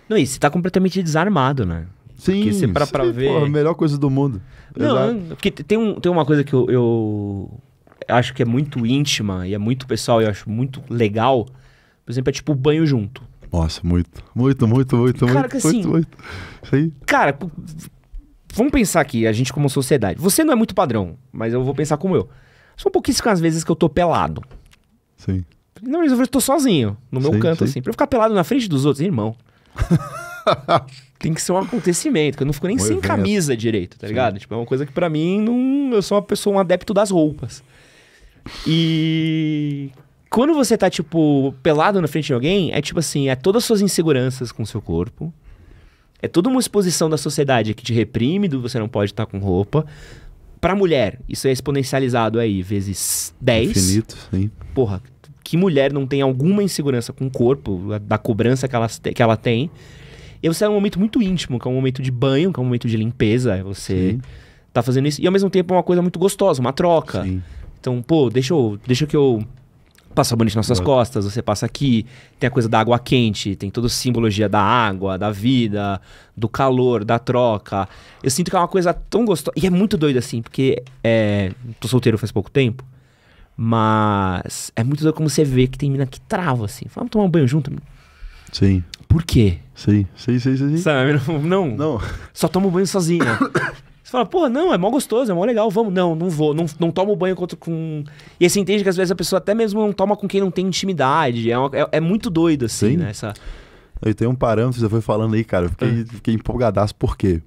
Não, e você tá completamente desarmado, né? Sim, porque você pra ver. Pô, a melhor coisa do mundo. Não, porque tem, um, tem uma coisa que eu, eu acho que é muito íntima e é muito pessoal, eu acho muito legal. Por exemplo, é tipo banho junto. Nossa, muito. Muito, muito, muito, cara, muito. Que assim, muito, muito. Cara, vamos pensar aqui, a gente como sociedade. Você não é muito padrão, mas eu vou pensar como eu. São pouquíssimas vezes que eu tô pelado. Sim. Não, eu tô sozinho, no meu sim, canto, sim. assim. Pra eu ficar pelado na frente dos outros, irmão. tem que ser um acontecimento, que eu não fico nem sem evento. camisa direito, tá sim. ligado? Tipo, é uma coisa que para mim não. Eu sou uma pessoa, um adepto das roupas. E. Quando você tá, tipo, pelado na frente de alguém, é tipo assim, é todas as suas inseguranças com o seu corpo. É toda uma exposição da sociedade que te reprime, do você não pode estar tá com roupa. Pra mulher, isso é exponencializado aí, vezes 10. Infinito, sim. Porra, que mulher não tem alguma insegurança com o corpo, da cobrança que ela, que ela tem. E você é um momento muito íntimo, que é um momento de banho, que é um momento de limpeza. É você Sim. tá fazendo isso. E ao mesmo tempo é uma coisa muito gostosa, uma troca. Sim. Então, pô, deixa, eu, deixa que eu passa sabonete nas suas costas, você passa aqui, tem a coisa da água quente, tem toda a simbologia da água, da vida, do calor, da troca. Eu sinto que é uma coisa tão gostosa. E é muito doido assim, porque é, tô solteiro faz pouco tempo. Mas é muito como você vê que tem mina que trava, assim. vamos tomar um banho junto, Sim. Por quê? Sim, sim, sim, sim. sim. Sabe, não, não, não. Só toma banho sozinha. Você fala, pô, não, é mó gostoso, é mó legal, vamos. Não, não vou, não, não tomo banho contra com. E aí você entende que às vezes a pessoa até mesmo não toma com quem não tem intimidade. É, uma, é, é, muito doido, assim, Sim. né? Essa... Eu tem um parâmetro, você foi falando aí, cara. Eu fiquei, ah. fiquei empolgadaço, por quê?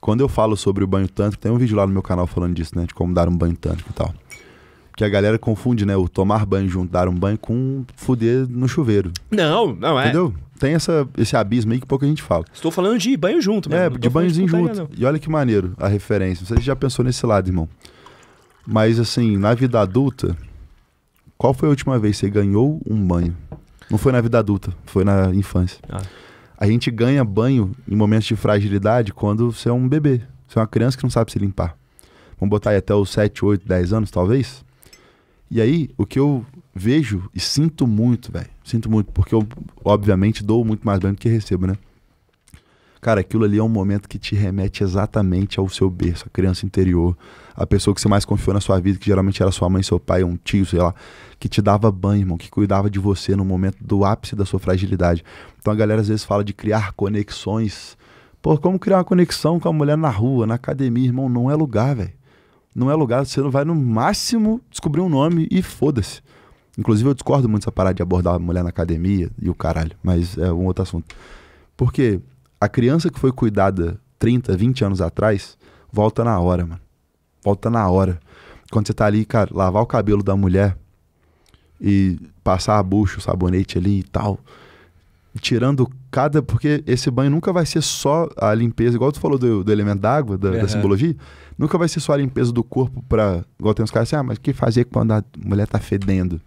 Quando eu falo sobre o banho tântrico, tem um vídeo lá no meu canal falando disso, né? De como dar um banho tântrico e tal. Porque a galera confunde, né? O tomar banho junto, dar um banho com fuder no chuveiro. Não, não é. Entendeu? Tem essa, esse abismo aí que pouco a gente fala. Estou falando de banho junto, né? É, de banhozinho junto. Não. E olha que maneiro a referência. Você já pensou nesse lado, irmão. Mas assim, na vida adulta, qual foi a última vez que você ganhou um banho? Não foi na vida adulta, foi na infância. Ah. A gente ganha banho em momentos de fragilidade quando você é um bebê. Você é uma criança que não sabe se limpar. Vamos botar aí até os 7, 8, 10 anos, talvez. E aí, o que eu vejo e sinto muito, velho, sinto muito, porque eu, obviamente, dou muito mais bem do que recebo, né? Cara, aquilo ali é um momento que te remete exatamente ao seu berço, a criança interior, a pessoa que você mais confiou na sua vida, que geralmente era sua mãe, seu pai, um tio, sei lá, que te dava banho, irmão, que cuidava de você no momento do ápice da sua fragilidade. Então a galera às vezes fala de criar conexões. Pô, como criar uma conexão com a mulher na rua, na academia, irmão? Não é lugar, velho não é lugar, você não vai no máximo descobrir um nome e foda-se. Inclusive eu discordo muito dessa parada de abordar a mulher na academia e o caralho, mas é um outro assunto. Porque a criança que foi cuidada 30, 20 anos atrás, volta na hora, mano. Volta na hora. Quando você tá ali, cara, lavar o cabelo da mulher e passar a bucha, o sabonete ali e tal tirando cada. Porque esse banho nunca vai ser só a limpeza, igual tu falou do, do elemento d'água, da, uhum. da, simbologia, nunca vai ser só a limpeza do corpo para. Igual tem uns caras assim, ah, mas o que fazer quando a mulher tá fedendo?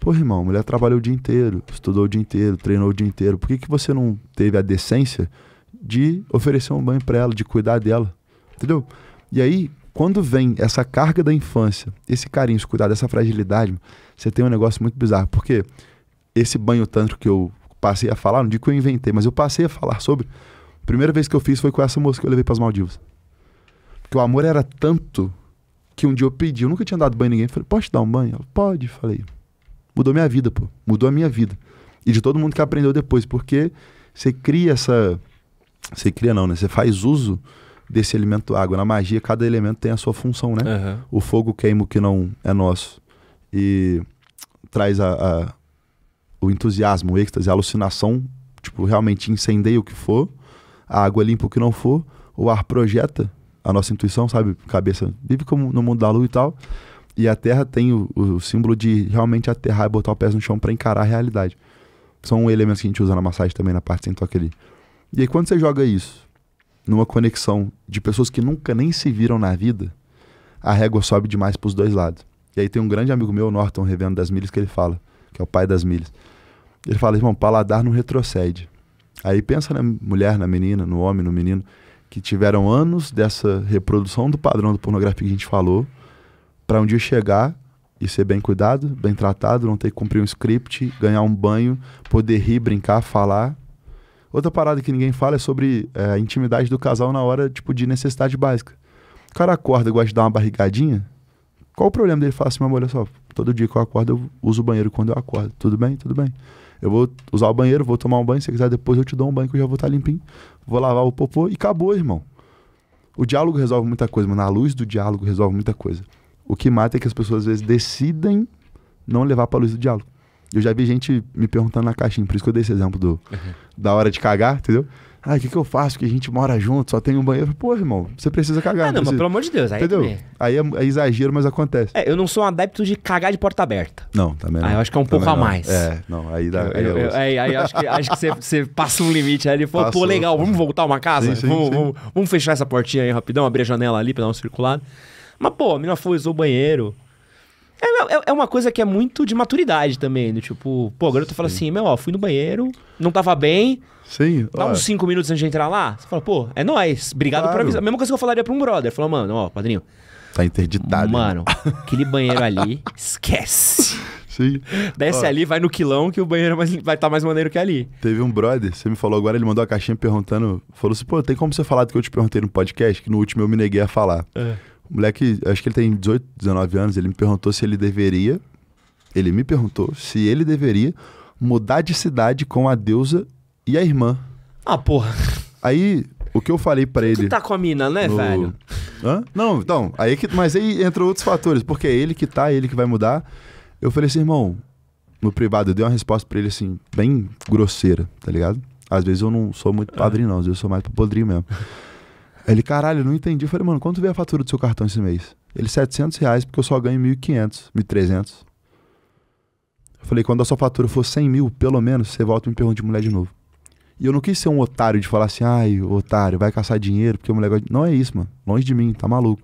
Pô, irmão, a mulher trabalhou o dia inteiro, estudou o dia inteiro, treinou o dia inteiro. Por que, que você não teve a decência de oferecer um banho para ela, de cuidar dela? Entendeu? E aí, quando vem essa carga da infância, esse carinho, esse cuidado, essa fragilidade, você tem um negócio muito bizarro. Porque esse banho tântrico que eu passei a falar, não digo que eu inventei, mas eu passei a falar sobre. A primeira vez que eu fiz foi com essa moça que eu levei para as Maldivas. Porque o amor era tanto que um dia eu pedi, eu nunca tinha dado banho em ninguém. Falei, posso te dar um banho? Ela, pode. Falei, mudou minha vida, pô. Mudou a minha vida. E de todo mundo que aprendeu depois, porque você cria essa. Você cria não, né? Você faz uso desse elemento água. Na magia, cada elemento tem a sua função, né? Uhum. O fogo queima o que não é nosso. E traz a, a o entusiasmo, o êxtase, a alucinação, tipo, realmente incendeia o que for, a água limpa o que não for, o ar projeta a nossa intuição, sabe? Cabeça vive como no mundo da lua e tal. E a terra tem o, o símbolo de realmente aterrar e botar o pé no chão para encarar a realidade. São elementos que a gente usa na massagem também, na parte sem toque ali. E aí quando você joga isso numa conexão de pessoas que nunca nem se viram na vida, a régua sobe demais para os dois lados. E aí tem um grande amigo meu, Norton, revendo das milhas, que ele fala que é o pai das milhas. Ele fala, irmão, paladar não retrocede. Aí pensa na mulher, na menina, no homem, no menino, que tiveram anos dessa reprodução do padrão do pornografia que a gente falou, para um dia chegar e ser bem cuidado, bem tratado, não ter que cumprir um script, ganhar um banho, poder rir, brincar, falar. Outra parada que ninguém fala é sobre é, a intimidade do casal na hora tipo, de necessidade básica. O cara acorda e gosta de dar uma barrigadinha, qual o problema dele falar assim, meu amor, olha só, todo dia que eu acordo, eu uso o banheiro quando eu acordo. Tudo bem? Tudo bem. Eu vou usar o banheiro, vou tomar um banho, se quiser depois eu te dou um banho que eu já vou estar tá limpinho. Vou lavar o popô e acabou, irmão. O diálogo resolve muita coisa, mano. A luz do diálogo resolve muita coisa. O que mata é que as pessoas às vezes decidem não levar pra luz do diálogo. Eu já vi gente me perguntando na caixinha, por isso que eu dei esse exemplo do, uhum. da hora de cagar, entendeu? Ah, o que, que eu faço? Que a gente mora junto, só tem um banheiro. Pô, irmão, você precisa cagar. Ah, não, precisa. mas pelo amor de Deus. Aí Entendeu? Aí é, é, exagero, mas acontece. É, eu não sou um adepto de cagar de porta aberta. Não, também não. Aí ah, eu acho que é um pouco não. a mais. É, não, aí dá. É aí eu, eu, eu, aí, aí acho que, acho que você, você passa um limite ali. ele falou, pô, legal, vamos voltar uma casa? Sim, sim, vamos, sim. Vamos, vamos, fechar essa portinha aí rapidão, abrir a janela ali pra dar um circulado. Mas, pô, a menina foi, usou o banheiro. É, é, é, uma coisa que é muito de maturidade também, do né? tipo, pô, agora tu fala assim, meu, ó, fui no banheiro, não tava bem. Sim. Dá ué. uns 5 minutos antes de entrar lá, você fala, pô, é nóis, obrigado claro. por avisar. A mesma coisa que eu falaria pra um brother. Falou, mano, ó, padrinho. Tá interditado. Mano, né? aquele banheiro ali, esquece. Sim. Desce ó. ali, vai no quilão que o banheiro é vai estar tá mais maneiro que ali. Teve um brother, você me falou agora, ele mandou a caixinha perguntando, falou assim, pô, tem como você falar do que eu te perguntei no podcast, que no último eu me neguei a falar. É moleque, acho que ele tem 18, 19 anos, ele me perguntou se ele deveria. Ele me perguntou se ele deveria mudar de cidade com a deusa e a irmã. Ah, porra. Aí, o que eu falei para ele. Tu tá com a mina, né, no... velho? Hã? Não, então, aí que. Mas aí entra outros fatores, porque é ele que tá, é ele que vai mudar. Eu falei assim, irmão, no privado, eu dei uma resposta para ele assim, bem grosseira, tá ligado? Às vezes eu não sou muito padrinho, é. não, às vezes eu sou mais podrinho mesmo. Ele, caralho, não entendi. Eu falei, mano, quanto veio a fatura do seu cartão esse mês? Ele, 700 reais, porque eu só ganho 1.500, 1.300. Eu falei, quando a sua fatura for 100 mil, pelo menos, você volta e me pergunta de mulher de novo. E eu não quis ser um otário de falar assim, ai, otário, vai caçar dinheiro, porque o mulher gosta... Não é isso, mano. Longe de mim, tá maluco.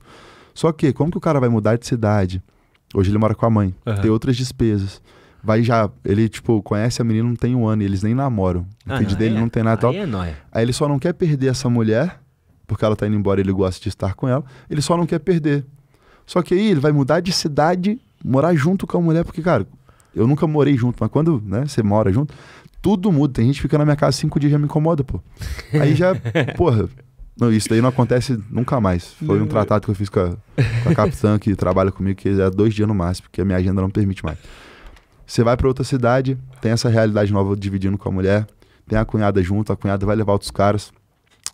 Só que, como que o cara vai mudar de cidade? Hoje ele mora com a mãe, uhum. tem outras despesas. Vai já, ele, tipo, conhece a menina não tem um ano, eles nem namoram. O ah, dele é, não tem nada aí tal. É nóia. Aí ele só não quer perder essa mulher porque ela está indo embora e ele gosta de estar com ela, ele só não quer perder. Só que aí ele vai mudar de cidade, morar junto com a mulher, porque, cara, eu nunca morei junto, mas quando né, você mora junto, tudo muda. Tem gente que fica na minha casa cinco dias já me incomoda, pô. Aí já, porra, não, isso daí não acontece nunca mais. Foi um tratado que eu fiz com a, com a capitã que trabalha comigo, que é dois dias no máximo, porque a minha agenda não permite mais. Você vai para outra cidade, tem essa realidade nova dividindo com a mulher, tem a cunhada junto, a cunhada vai levar outros caras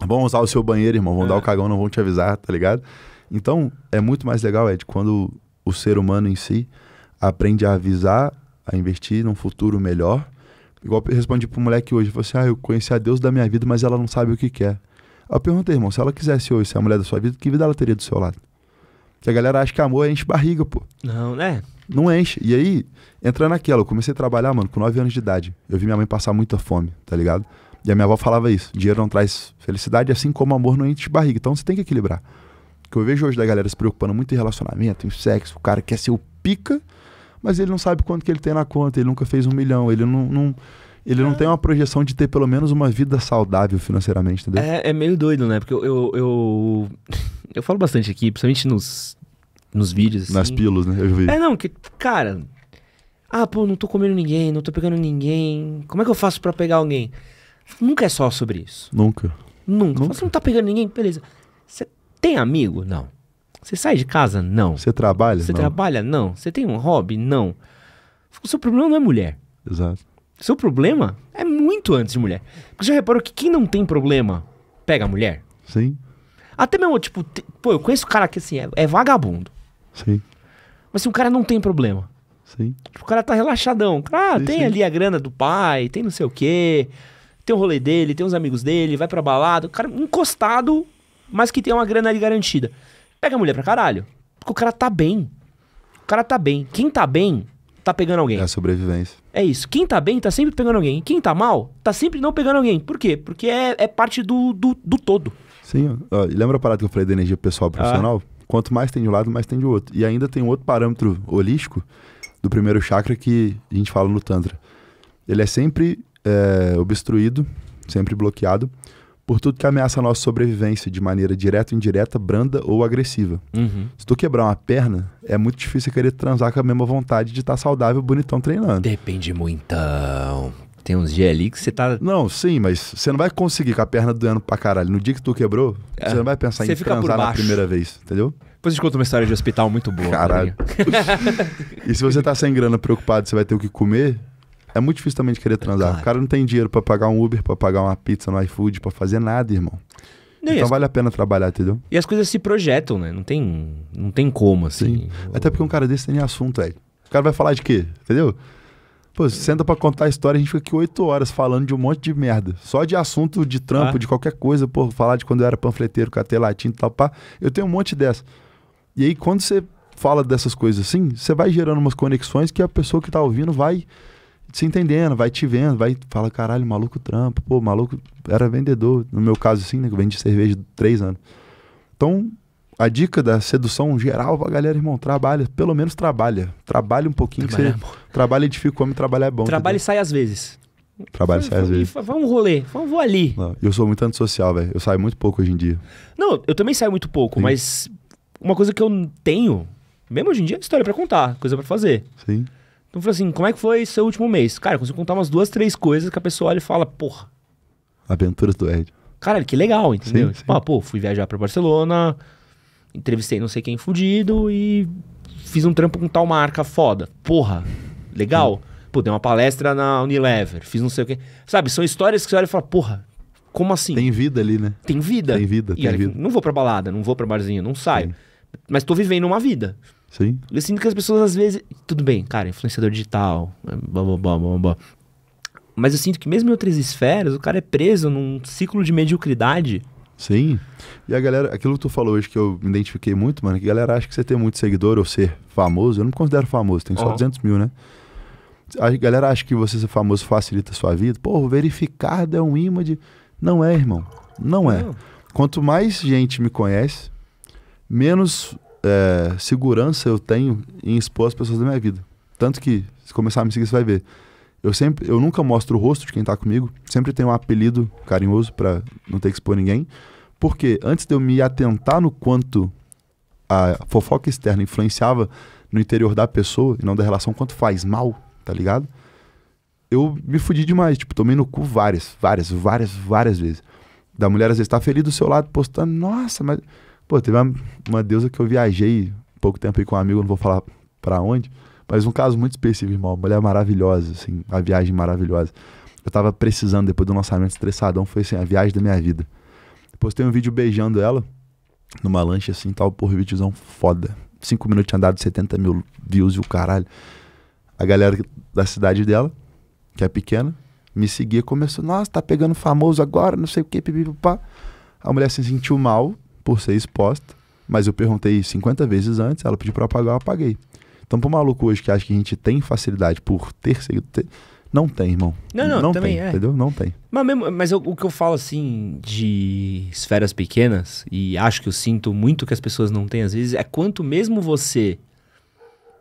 vão usar o seu banheiro, irmão, vão é. dar o é. cagão, não vão te avisar, tá ligado? Então, é muito mais legal, é, Ed, quando o ser humano em si aprende a avisar, a investir num futuro melhor. Igual eu respondi pro moleque hoje, você assim, ah, eu conheci a Deus da minha vida, mas ela não sabe o que quer. Aí é. eu perguntei, irmão, se ela quisesse hoje ser a mulher da sua vida, que vida ela teria do seu lado? Porque a galera acha que amor enche barriga, pô. Não, né? Não enche. E aí, entra naquela, eu comecei a trabalhar, mano, com 9 anos de idade. Eu vi minha mãe passar muita fome, tá ligado? E a minha avó falava isso: dinheiro não traz felicidade, assim como amor não enche barriga. Então você tem que equilibrar. O que eu vejo hoje da galera se preocupando muito em relacionamento, em sexo, o cara quer ser o pica, mas ele não sabe quanto que ele tem na conta, ele nunca fez um milhão, ele não, não ele não é. tem uma projeção de ter pelo menos uma vida saudável financeiramente, entendeu? É, é meio doido, né? Porque eu, eu, eu, eu, falo bastante aqui, principalmente nos, nos vídeos. Assim. Nas pílulas, né? Eu vi. É, não, que, cara. Ah, pô, não tô comendo ninguém, não tô pegando ninguém. Como é que eu faço para pegar alguém? Nunca é só sobre isso. Nunca. Nunca. Nunca. Você não tá pegando ninguém? Beleza. Você tem amigo? Não. Você sai de casa? Não. Você trabalha? Você não. trabalha? Não. Você tem um hobby? Não. O seu problema não é mulher. Exato. O seu problema é muito antes de mulher. Porque você já reparou que quem não tem problema pega a mulher? Sim. Até mesmo, tipo, pô, eu conheço um cara que assim, é, é vagabundo. Sim. Mas se assim, o cara não tem problema. Sim. Tipo, o cara tá relaxadão. Ah, sim, tem sim. ali a grana do pai, tem não sei o quê. Tem o rolê dele, tem uns amigos dele, vai pra balada. O cara encostado, mas que tem uma grana ali garantida. Pega a mulher pra caralho. Porque o cara tá bem. O cara tá bem. Quem tá bem, tá pegando alguém. É a sobrevivência. É isso. Quem tá bem, tá sempre pegando alguém. Quem tá mal, tá sempre não pegando alguém. Por quê? Porque é, é parte do, do, do todo. Sim. Ó, lembra a parada que eu falei da energia pessoal ah. profissional? Ah. Quanto mais tem de um lado, mais tem de outro. E ainda tem um outro parâmetro holístico do primeiro chakra que a gente fala no Tantra. Ele é sempre é, obstruído, sempre bloqueado, por tudo que ameaça a nossa sobrevivência de maneira direta, indireta, branda ou agressiva. Uhum. Se tu quebrar uma perna, é muito difícil querer transar com a mesma vontade de estar tá saudável, bonitão treinando. Depende muito. Tem uns dias ali que você tá. Não, sim, mas você não vai conseguir com a perna doendo pra caralho. No dia que tu quebrou, é. você não vai pensar em transar na primeira vez, entendeu? Depois a gente conta uma história de hospital muito boa. Caralho. e se você tá sem grana preocupado, você vai ter o que comer, é muito difícil também de querer é transar. É claro. O cara não tem dinheiro para pagar um Uber, para pagar uma pizza no iFood, para fazer nada, irmão. Não, então as... vale a pena trabalhar, entendeu? E as coisas se projetam, né? Não tem, não tem como, assim. Sim. Até porque um cara desse tem assunto, velho. O cara vai falar de quê? Entendeu? Pô, senta pra contar a história, a gente fica aqui oito horas falando de um monte de merda. Só de assunto de trampo, ah. de qualquer coisa, pô, falar de quando eu era panfleteiro, catei latim e tal, pá. Eu tenho um monte dessa. E aí, quando você fala dessas coisas assim, você vai gerando umas conexões que a pessoa que tá ouvindo vai se entendendo, vai te vendo, vai fala, caralho, maluco trampo, pô, maluco era vendedor. No meu caso, assim, né? Que eu vendi cerveja três anos. Então, a dica da sedução geral pra galera, irmão, trabalha, pelo menos trabalha. Trabalha um pouquinho trabalha que você. É trabalha edifica o homem, trabalha é bom. Trabalha entendeu? e sai às vezes. Trabalho sai às vezes. Vamos um rolê, vamos vou ali. Não, eu sou muito antissocial, velho. Eu saio muito pouco hoje em dia. Não, eu também saio muito pouco, Sim. mas uma coisa que eu tenho, mesmo hoje em dia, é história para contar, coisa para fazer. Sim. Então falei assim: como é que foi seu último mês? Cara, eu consigo contar umas duas, três coisas que a pessoa olha e fala, porra. Aventuras do Ed. Caralho, que legal, entendeu? Sim, sim. Ah, pô, fui viajar para Barcelona, entrevistei não sei quem fudido e fiz um trampo com tal marca foda. Porra, legal. Pô, dei uma palestra na Unilever, fiz não sei o quê. Sabe, são histórias que você olha e fala, porra, como assim? Tem vida ali, né? Tem vida. Tem vida, e tem vida. Não vou pra balada, não vou pra barzinha não saio. Sim. Mas tô vivendo uma vida. Sim. Eu sinto que as pessoas às vezes. Tudo bem, cara, influenciador digital, blá blá blá blá blá. Mas eu sinto que mesmo em outras esferas, o cara é preso num ciclo de mediocridade. Sim. E a galera, aquilo que tu falou hoje que eu me identifiquei muito, mano, é que a galera acha que você tem muito seguidor ou ser famoso, eu não me considero famoso, tem só uhum. 200 mil, né? A galera acha que você ser famoso facilita a sua vida. Pô, verificado é um ímã de. Não é, irmão. Não é. Quanto mais gente me conhece, menos é, segurança eu tenho em expor as pessoas da minha vida. Tanto que, se começar a me seguir, você vai ver. Eu sempre, eu nunca mostro o rosto de quem tá comigo, sempre tenho um apelido carinhoso para não ter que expor ninguém. Porque antes de eu me atentar no quanto a fofoca externa influenciava no interior da pessoa e não da relação, quanto faz mal, tá ligado? Eu me fudi demais, tipo, tomei no cu várias, várias, várias, várias vezes. Da mulher às vezes tá feliz do seu lado postando, nossa, mas Pô, teve uma, uma deusa que eu viajei pouco tempo aí com um amigo, não vou falar para onde, mas um caso muito específico, irmão. Uma mulher maravilhosa, assim, a viagem maravilhosa. Eu tava precisando, depois do lançamento estressadão, foi assim, a viagem da minha vida. depois tem um vídeo beijando ela, numa lancha assim, tal, porra, vídeozão foda. Cinco minutos tinha dado 70 mil views e o caralho. A galera da cidade dela, que é pequena, me seguia, começou, nossa, tá pegando famoso agora, não sei o que, pipipipá. A mulher se sentiu mal, por ser exposta, mas eu perguntei 50 vezes antes, ela pediu para pagar, eu apaguei. Então, pro maluco hoje que acha que a gente tem facilidade por ter seguido. Ter... Não tem, irmão. Não, não, não também tem, é. Entendeu? Não tem. Mas, mesmo, mas eu, o que eu falo, assim, de esferas pequenas, e acho que eu sinto muito que as pessoas não têm às vezes, é quanto mesmo você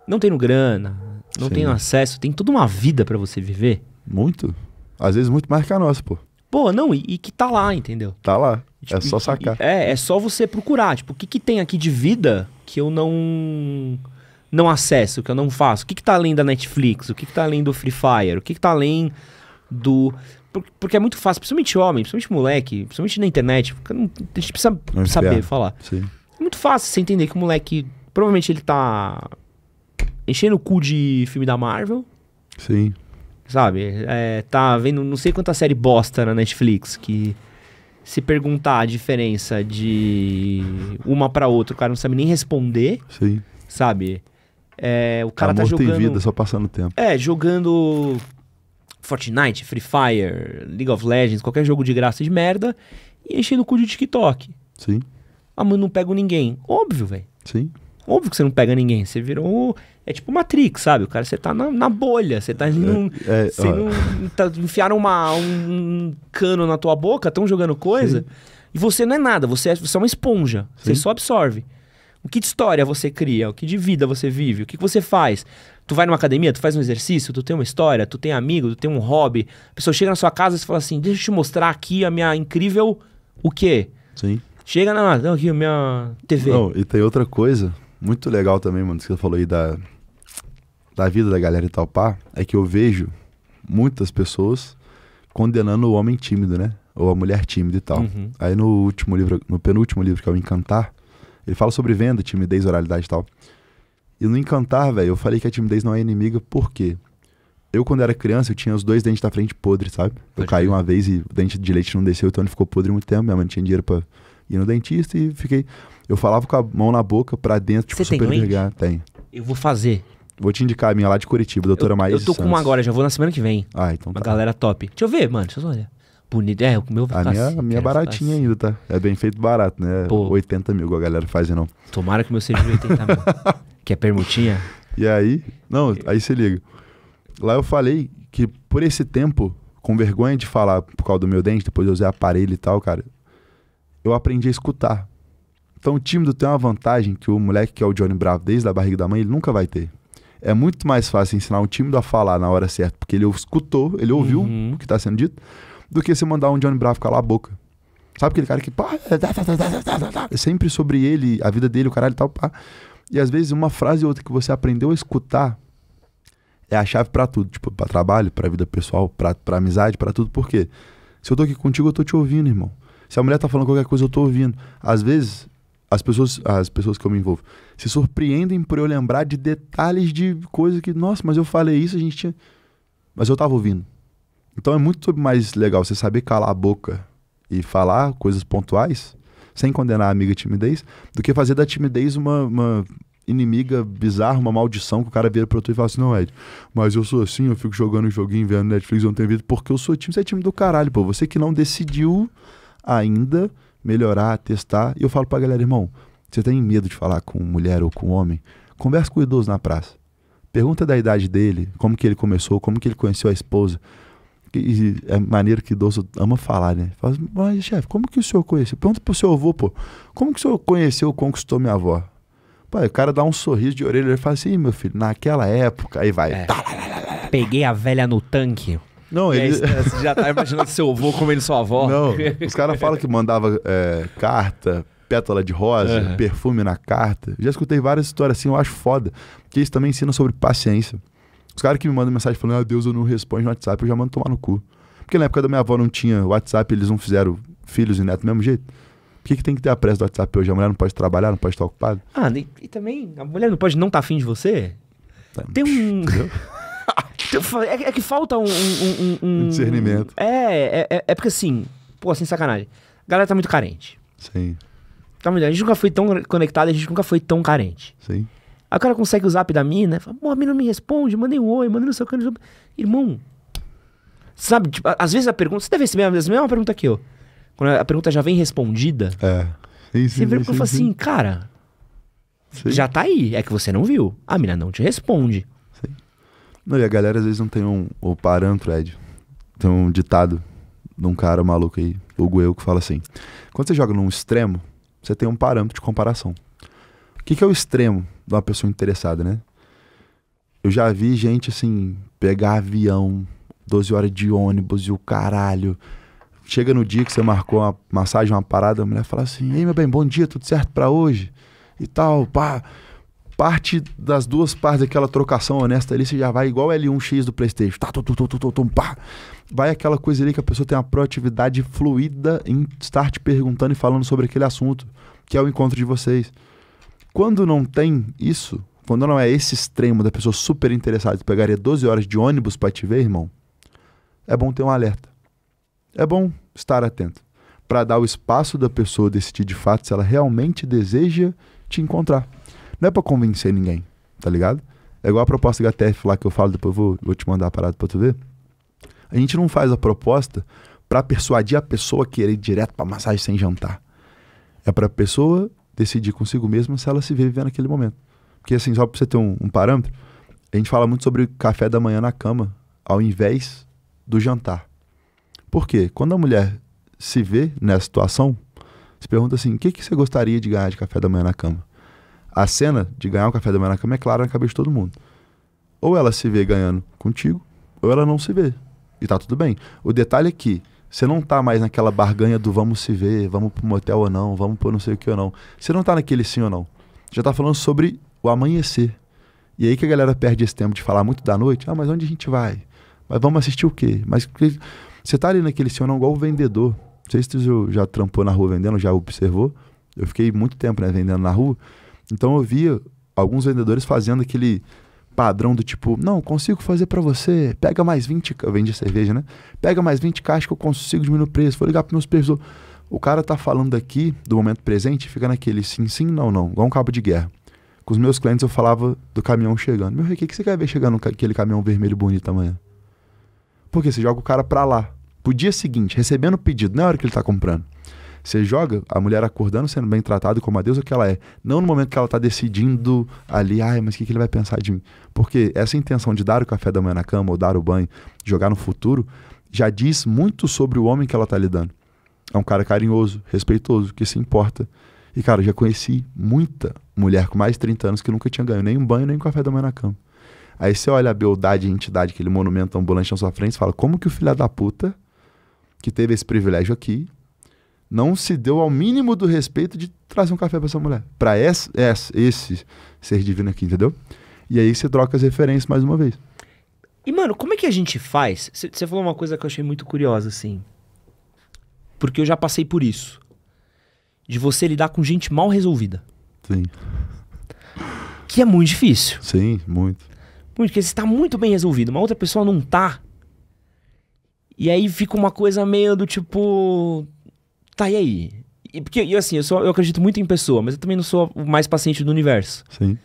não tendo grana, não Sim. tendo acesso, tem toda uma vida para você viver. Muito. Às vezes muito mais que a nossa, pô. Pô, não, e, e, que tá lá, entendeu? Tá lá. Tipo, é só sacar. E, é, é só você procurar. Tipo, o que, que tem aqui de vida que eu não não acesso, que eu não faço? O que, que tá além da Netflix? O que, que tá além do Free Fire? O que, que tá além do. Porque é muito fácil, principalmente homem, principalmente moleque, principalmente na internet, não, a gente precisa não é saber falar. Sim. É muito fácil você entender que o moleque. Provavelmente ele tá enchendo o cu de filme da Marvel. Sim. Sabe? É, tá vendo não sei quanta série bosta na Netflix que se perguntar a diferença de uma para outra, o cara não sabe nem responder. Sim. Sabe? É, o cara tá Amor tá jogando. Tem vida, só passando tempo. É, jogando Fortnite, Free Fire, League of Legends, qualquer jogo de graça de merda e enchendo o cu de TikTok. Sim. Ah, mas não pego ninguém. Óbvio, velho. Sim. Óbvio que você não pega ninguém, você virou. É tipo Matrix, sabe? O cara, você tá na, na bolha, você tá é, num. É, você não. Tá, enfiaram uma, um cano na tua boca, estão jogando coisa. Sim. E você não é nada, você é, você é uma esponja. Sim. Você só absorve. O que de história você cria? O que de vida você vive? O que, que você faz? Tu vai numa academia, tu faz um exercício, tu tem uma história, tu tem amigo, tu tem um hobby. A pessoa chega na sua casa e fala assim: deixa eu te mostrar aqui a minha incrível. O quê? Sim. Chega na. aqui, a minha TV. Não, e tem outra coisa muito legal também, mano, que você falou aí da, da vida da galera e pá é que eu vejo muitas pessoas condenando o homem tímido, né? Ou a mulher tímida e tal. Uhum. Aí no último livro, no penúltimo livro, que é o Encantar, ele fala sobre venda, timidez, oralidade e tal. E no Encantar, velho, eu falei que a timidez não é inimiga, por quê? Eu, quando era criança, eu tinha os dois dentes da frente podres, sabe? Eu Pode caí ver. uma vez e o dente de leite não desceu, então ele ficou podre muito tempo. Minha mãe não tinha dinheiro pra ir no dentista e fiquei. Eu falava com a mão na boca, pra dentro, tipo, Você tem super lente? vergar. Tem. Eu vou fazer. Vou te indicar a minha lá de Curitiba, doutora Maísa. Eu tô com uma agora, já vou na semana que vem. Ah, então Uma tá. galera top. Deixa eu ver, mano, deixa eu olhar. Bonito. É, o meu vai A ficar minha, assim, a minha é baratinha ainda, tá? É bem feito barato, né? Pô. 80 mil, a galera faz, não. Tomara que o meu seja 80 mil. Que é permutinha. E aí, não, aí se liga. Lá eu falei que por esse tempo, com vergonha de falar por causa do meu dente, depois eu usei aparelho e tal, cara, eu aprendi a escutar. Então o tímido tem é uma vantagem que o moleque que é o Johnny Bravo desde a barriga da mãe, ele nunca vai ter. É muito mais fácil ensinar um tímido a falar na hora certa, porque ele escutou, ele ouviu uhum. o que está sendo dito, do que você mandar um Johnny Bravo calar a boca. Sabe aquele cara que pá, é sempre sobre ele, a vida dele, o caralho e tal, pá. E às vezes uma frase ou outra que você aprendeu a escutar é a chave para tudo, tipo, para trabalho, para vida pessoal, para amizade, para tudo. Por quê? Se eu tô aqui contigo, eu tô te ouvindo, irmão. Se a mulher tá falando qualquer coisa, eu tô ouvindo. Às vezes, as pessoas, as pessoas que eu me envolvo se surpreendem por eu lembrar de detalhes de coisa que, nossa, mas eu falei isso, a gente tinha. Mas eu tava ouvindo. Então é muito mais legal você saber calar a boca e falar coisas pontuais, sem condenar a amiga timidez, do que fazer da timidez uma, uma inimiga bizarra, uma maldição que o cara vira pra tu e fala assim: não, Ed, mas eu sou assim, eu fico jogando um joguinho, vendo Netflix, eu não tenho vida, porque eu sou time, você é time do caralho, pô. Você que não decidiu ainda melhorar, testar. E eu falo pra galera, irmão, você tem medo de falar com mulher ou com homem? Conversa com o idoso na praça. Pergunta da idade dele, como que ele começou, como que ele conheceu a esposa. E é maneiro que idoso ama falar, né? Fala, assim, mas chefe, como que o senhor conheceu? Pergunta pro seu avô, pô. Como que o senhor conheceu, conquistou minha avó? Pai, o cara dá um sorriso de orelha e fala assim, meu filho, naquela época, aí vai. É. peguei a velha no tanque. Não, e ele... aí, você já tá imaginando seu avô comendo sua avó. Não, os caras falam que mandava é, carta, pétala de rosa, uhum. perfume na carta. Já escutei várias histórias assim, eu acho foda. Porque isso também ensina sobre paciência. Os caras que me mandam mensagem falando, ah, Deus, eu não respondo no WhatsApp, eu já mando tomar no cu. Porque na época da minha avó não tinha WhatsApp, eles não fizeram filhos e netos do mesmo jeito. Por que, que tem que ter a pressa do WhatsApp hoje? A mulher não pode trabalhar, não pode estar ocupada? Ah, e, e também, a mulher não pode não estar tá afim de você? Tá, tem um. É, é que falta um. um, um, um... discernimento. É, é, é, é porque assim, pô, sem sacanagem. A galera tá muito carente. Sim. Tá muito... A gente nunca foi tão conectado, a gente nunca foi tão carente. Sim. Aí o cara consegue o zap da mina, fala, pô, a mina não me responde, mandei um oi, mandei não sei o que. Irmão, sabe, tipo, às vezes a pergunta, você deve receber a mesma pergunta que eu. Quando a pergunta já vem respondida, é. sim, você vira eu falo assim, cara, Sim. já tá aí, é que você não viu. A mina não te responde. Não, e a galera às vezes não tem um. O parâmetro, Ed. Tem um ditado de um cara maluco aí, Hugo Eu, que fala assim: quando você joga num extremo, você tem um parâmetro de comparação. O que, que é o extremo de uma pessoa interessada, né? Eu já vi gente assim, pegar avião, 12 horas de ônibus e o caralho. Chega no dia que você marcou uma massagem, uma parada, a mulher fala assim: Ei, meu bem, bom dia, tudo certo para hoje? E tal, pá parte das duas partes daquela trocação honesta ali, você já vai igual L1X do PlayStation. Tá, tum, tum, tum, tum, tum, pá. Vai aquela coisa ali que a pessoa tem uma proatividade fluida em estar te perguntando e falando sobre aquele assunto, que é o encontro de vocês. Quando não tem isso, quando não é esse extremo da pessoa super interessada e pegaria 12 horas de ônibus para te ver, irmão, é bom ter um alerta. É bom estar atento para dar o espaço da pessoa decidir de fato se ela realmente deseja te encontrar. Não é pra convencer ninguém, tá ligado? É igual a proposta da HTF lá que eu falo, depois eu vou, vou te mandar a parada pra tu ver. A gente não faz a proposta para persuadir a pessoa a querer ir direto pra massagem sem jantar. É pra pessoa decidir consigo mesma se ela se vê vivendo naquele momento. Porque assim, só pra você ter um, um parâmetro, a gente fala muito sobre café da manhã na cama, ao invés do jantar. Por quê? Quando a mulher se vê nessa situação, se pergunta assim, o que, que você gostaria de ganhar de café da manhã na cama? A cena de ganhar o café da manhã na cama é clara na cabeça de todo mundo. Ou ela se vê ganhando contigo, ou ela não se vê. E tá tudo bem. O detalhe é que você não tá mais naquela barganha do vamos se ver, vamos pro motel ou não, vamos pro não sei o que ou não. Você não tá naquele sim ou não. Já tá falando sobre o amanhecer. E aí que a galera perde esse tempo de falar muito da noite. Ah, mas onde a gente vai? Mas vamos assistir o quê? Mas você tá ali naquele sim ou não igual o vendedor. Não sei se tu já trampou na rua vendendo, já observou. Eu fiquei muito tempo né, vendendo na rua. Então eu via alguns vendedores fazendo aquele padrão do tipo, não, consigo fazer para você, pega mais 20, vendi cerveja, né? Pega mais 20 caixas que eu consigo diminuir o preço, vou ligar pro meu supervisor. O cara tá falando aqui do momento presente, fica naquele sim, sim, não, não, igual um cabo de guerra. Com os meus clientes eu falava do caminhão chegando. Meu, o que, que você quer ver chegando aquele caminhão vermelho bonito amanhã? Porque você joga o cara pra lá. Pro dia seguinte, recebendo o pedido, na é hora que ele tá comprando. Você joga a mulher acordando, sendo bem tratada como a deusa que ela é. Não no momento que ela está decidindo ali, ai, mas o que, que ele vai pensar de mim? Porque essa intenção de dar o café da manhã na cama ou dar o banho, jogar no futuro, já diz muito sobre o homem que ela está lidando. É um cara carinhoso, respeitoso, que se importa. E, cara, já conheci muita mulher com mais de 30 anos que nunca tinha ganho nem um banho, nem um café da manhã na cama. Aí você olha a beldade e a entidade, aquele monumento ambulante na sua frente, e fala: como que o filho da puta, que teve esse privilégio aqui, não se deu ao mínimo do respeito de trazer um café para essa mulher. Para esse, esse ser divino aqui, entendeu? E aí você troca as referências mais uma vez. E, mano, como é que a gente faz? Você falou uma coisa que eu achei muito curiosa, assim. Porque eu já passei por isso. De você lidar com gente mal resolvida. Sim. Que é muito difícil. Sim, muito. Muito, porque você está muito bem resolvido. Uma outra pessoa não tá. E aí fica uma coisa meio do tipo. Tá, e aí? E, porque, e assim, eu, sou, eu acredito muito em pessoa, mas eu também não sou o mais paciente do universo. Sim.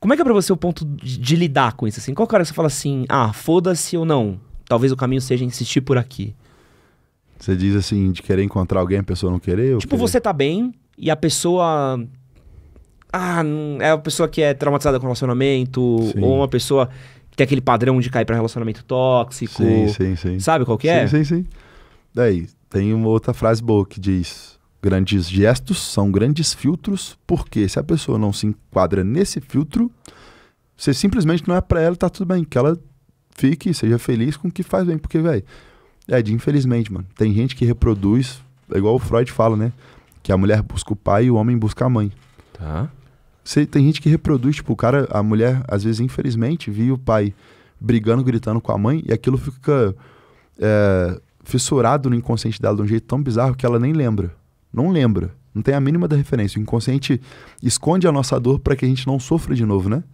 Como é que é pra você o ponto de, de lidar com isso? Assim? Qual cara que você fala assim, ah, foda-se ou não? Talvez o caminho seja insistir por aqui. Você diz assim, de querer encontrar alguém, a pessoa não querer? Tipo, querer? você tá bem e a pessoa. Ah, é uma pessoa que é traumatizada com relacionamento, sim. ou uma pessoa que tem aquele padrão de cair pra relacionamento tóxico. Sim, sim, sim. Sabe qual que é? Sim, sim, sim. Daí, tem uma outra frase boa que diz: grandes gestos são grandes filtros, porque se a pessoa não se enquadra nesse filtro, você simplesmente não é para ela, tá tudo bem. Que ela fique, seja feliz com o que faz bem, porque, velho, é de infelizmente, mano. Tem gente que reproduz, é igual o Freud fala, né? Que a mulher busca o pai e o homem busca a mãe. Tá. Cê, tem gente que reproduz, tipo, o cara, a mulher, às vezes, infelizmente, viu o pai brigando, gritando com a mãe, e aquilo fica é, fissurado no inconsciente dela de um jeito tão bizarro que ela nem lembra. Não lembra. Não tem a mínima da referência. O inconsciente esconde a nossa dor para que a gente não sofra de novo, né?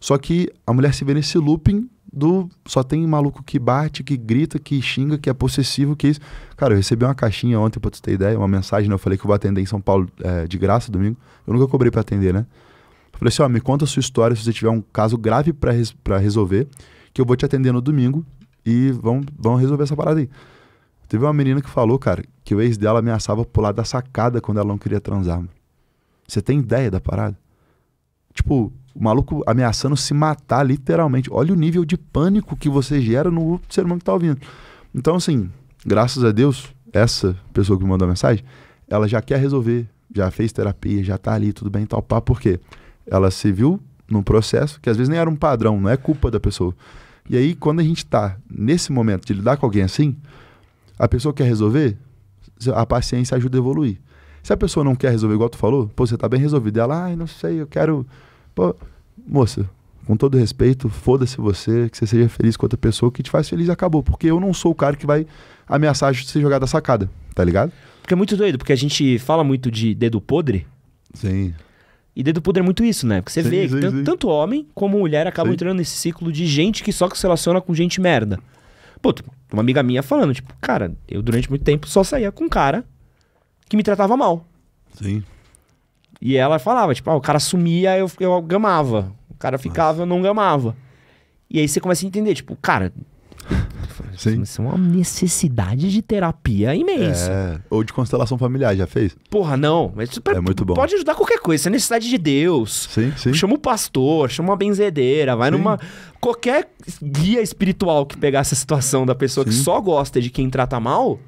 Só que a mulher se vê nesse looping do só tem maluco que bate, que grita, que xinga, que é possessivo, que isso. Cara, eu recebi uma caixinha ontem, pra tu ter ideia, uma mensagem, né? Eu falei que eu vou atender em São Paulo é, de graça domingo. Eu nunca cobrei para atender, né? Eu falei assim, ó, me conta a sua história se você tiver um caso grave para res resolver, que eu vou te atender no domingo e vamos, vamos resolver essa parada aí. Teve uma menina que falou, cara, que o ex dela ameaçava pular da sacada quando ela não queria transar. Você tem ideia da parada? Tipo, o maluco ameaçando se matar literalmente. Olha o nível de pânico que você gera no ser humano que tá ouvindo. Então, assim, graças a Deus, essa pessoa que me mandou a mensagem, ela já quer resolver, já fez terapia, já tá ali, tudo bem, tal pá, porque Ela se viu num processo que às vezes nem era um padrão, não é culpa da pessoa. E aí, quando a gente tá nesse momento de lidar com alguém assim, a pessoa quer resolver, a paciência ajuda a evoluir. Se a pessoa não quer resolver, igual tu falou, pô, você tá bem resolvido. Ela, ai, não sei, eu quero. Pô, moça, com todo respeito, foda-se você, que você seja feliz com outra pessoa, que te faz feliz acabou. Porque eu não sou o cara que vai ameaçar de ser jogar da sacada, tá ligado? Porque é muito doido, porque a gente fala muito de dedo podre. Sim. E dedo podre é muito isso, né? Porque você sim, vê sim, que sim. tanto, homem como mulher acabam entrando nesse ciclo de gente que só se relaciona com gente merda pô, uma amiga minha falando, tipo, cara, eu durante muito tempo só saía com um cara que me tratava mal. Sim. E ela falava, tipo, ah, o cara sumia, eu, eu gamava. O cara ficava, eu não gamava. E aí você começa a entender, tipo, cara. Sim. Isso é uma necessidade de terapia imensa. É, ou de constelação familiar, já fez? Porra, não. Mas isso é muito bom. Pode ajudar qualquer coisa. Isso é necessidade de Deus. Sim, sim. Chama o pastor, chama uma benzedeira, vai numa Qualquer guia espiritual que pegar essa situação da pessoa Sim. que só gosta de quem trata mal,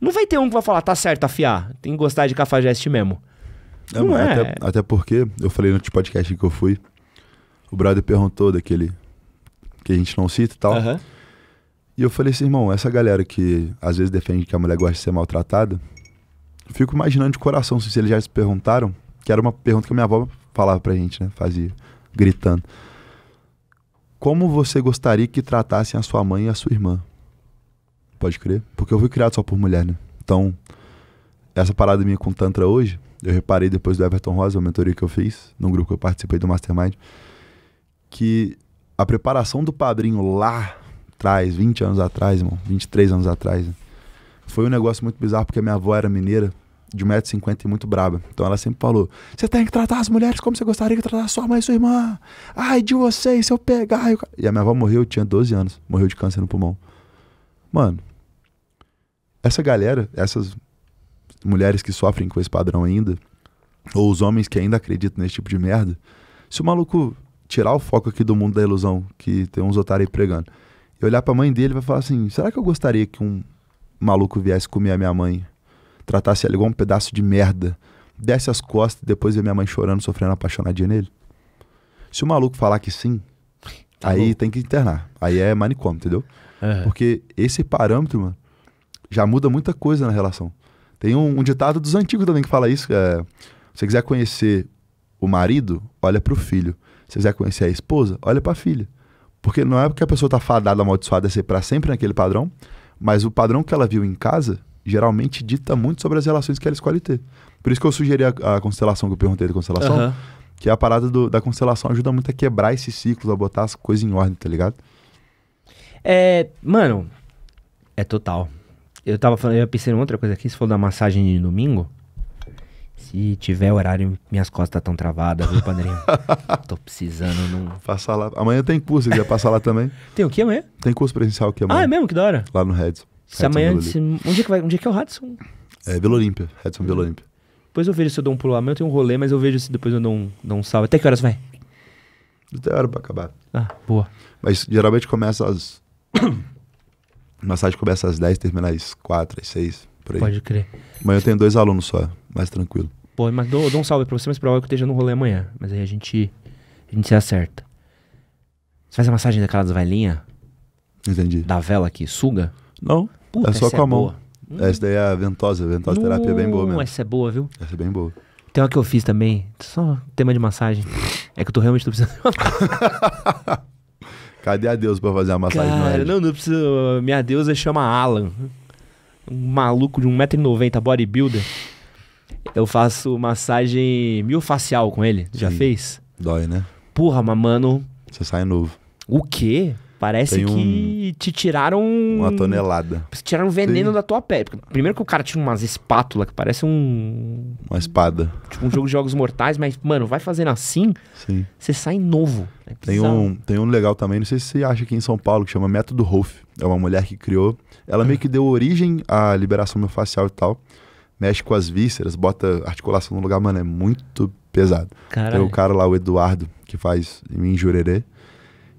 não vai ter um que vai falar, tá certo, afiar. Tem que gostar de cafajeste mesmo. É, não é. Até, até, porque, eu falei no podcast que eu fui, o brother perguntou daquele que a gente não cita e tal. Uhum. E eu falei assim, irmão, essa galera que às vezes defende que a mulher gosta de ser maltratada, fico imaginando de coração, se eles já se perguntaram, que era uma pergunta que a minha avó falava pra gente, né? Fazia, gritando como você gostaria que tratassem a sua mãe e a sua irmã. Pode crer? Porque eu fui criado só por mulher, né? Então, essa parada minha com Tantra hoje, eu reparei depois do Everton Rosa, a mentoria que eu fiz, num grupo que eu participei do Mastermind, que a preparação do padrinho lá atrás, 20 anos atrás, irmão, 23 anos atrás, né, foi um negócio muito bizarro, porque a minha avó era mineira de 1,50m e muito braba. Então ela sempre falou: você tem que tratar as mulheres como você gostaria de tratar sua mãe e sua irmã. Ai, de vocês, se eu pegar. Eu... E a minha avó morreu, eu tinha 12 anos, morreu de câncer no pulmão. Mano, essa galera, essas mulheres que sofrem com esse padrão ainda, ou os homens que ainda acreditam nesse tipo de merda, se o maluco tirar o foco aqui do mundo da ilusão, que tem uns otários aí pregando, e olhar pra mãe dele, vai falar assim: será que eu gostaria que um maluco viesse comer a minha mãe tratasse ela igual um pedaço de merda, desse as costas e depois ver minha mãe chorando, sofrendo apaixonadinha nele? Se o maluco falar que sim, tá aí bom. tem que internar. Aí é manicômio, entendeu? Uhum. Porque esse parâmetro, mano, já muda muita coisa na relação. Tem um, um ditado dos antigos também que fala isso. É, se você quiser conhecer o marido, olha para o filho. Se você quiser conhecer a esposa, olha para a filha. Porque não é porque a pessoa tá fadada, amaldiçoada a ser para sempre naquele padrão, mas o padrão que ela viu em casa geralmente dita muito sobre as relações que ela escolhe ter. Por isso que eu sugeri a, a constelação que eu perguntei da constelação, uhum. que a parada do, da constelação ajuda muito a quebrar esses ciclos, a botar as coisas em ordem, tá ligado? É, mano, é total. Eu tava falando, eu pensei em outra coisa aqui, se for da massagem de domingo. Se tiver horário, minhas costas estão travadas, viu, padrinho? Tô precisando não. Passar lá. Amanhã tem curso, você quer passar lá também? Tem o que amanhã? Tem curso presencial aqui amanhã. Ah, é mesmo? Que da hora. Lá no Reds. Se amanhã. Se, onde, é que vai, onde é que é o Hudson? É Vila Olímpia, Hudson Vila Olímpia. Depois eu vejo se eu dou um pulo lá. Amanhã eu tenho um rolê, mas eu vejo se depois eu dou um, dou um salve. Até que horas vai? Até hora pra acabar. Ah, boa. Mas geralmente começa às. Massagem começa às 10, termina às 4, às 6, por aí. Pode crer. Amanhã eu tenho dois alunos só, mais tranquilo. Pô, mas dou, dou um salve pra você, mas é provavelmente que eu esteja no rolê amanhã. Mas aí a gente, a gente se acerta. Você faz a massagem daquelas velhinhas? Entendi. Da vela que suga? Não. Puta, é só com a é mão. Essa daí é a ventosa, a ventosa terapia é bem boa mesmo. Essa é boa, viu? Essa é bem boa. Tem uma que eu fiz também, só tema de massagem. É que eu tô realmente tô precisando de uma Cadê a Deus pra fazer a massagem? Cara, não, não preciso. Minha deusa chama Alan. Um maluco de 1,90m, bodybuilder. Eu faço massagem miofacial com ele. Já Sim. fez? Dói, né? Porra, mas mano. Você sai novo. O quê? Parece um, que te tiraram. Uma tonelada. Tiraram veneno Sim. da tua pele. Primeiro que o cara tinha umas espátulas que parece um. Uma espada. Tipo um jogo de jogos mortais, mas, mano, vai fazendo assim, Sim. você sai novo. É tem, um, tem um legal também, não sei se você acha aqui em São Paulo, que chama Método Rolf. É uma mulher que criou. Ela ah. meio é. que deu origem à liberação miofascial e tal. Mexe com as vísceras, bota articulação no lugar, mano, é muito pesado. Caralho. Tem o cara lá, o Eduardo, que faz em Jurerê.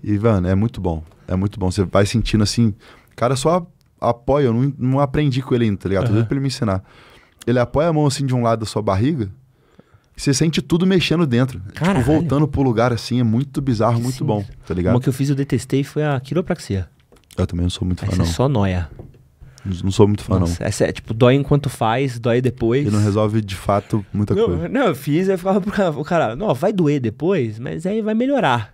Ivan, é muito bom. É muito bom. Você vai sentindo assim. Cara, só apoia. Eu não, não aprendi com ele ainda, tá ligado? Uhum. Tô pra ele me ensinar. Ele apoia a mão assim de um lado da sua barriga. Você sente tudo mexendo dentro. Tipo, Caralho. Tipo, voltando pro lugar assim. É muito bizarro, muito bom, tá ligado? Uma que eu fiz, eu detestei foi a quiropraxia. Eu também não sou muito Essa fã, é não. é só noia. Não sou muito fã, Nossa, não. Essa é tipo, dói enquanto faz, dói depois. E não resolve de fato muita não, coisa. Não, eu fiz, eu ficava pro cara, não, vai doer depois, mas aí vai melhorar.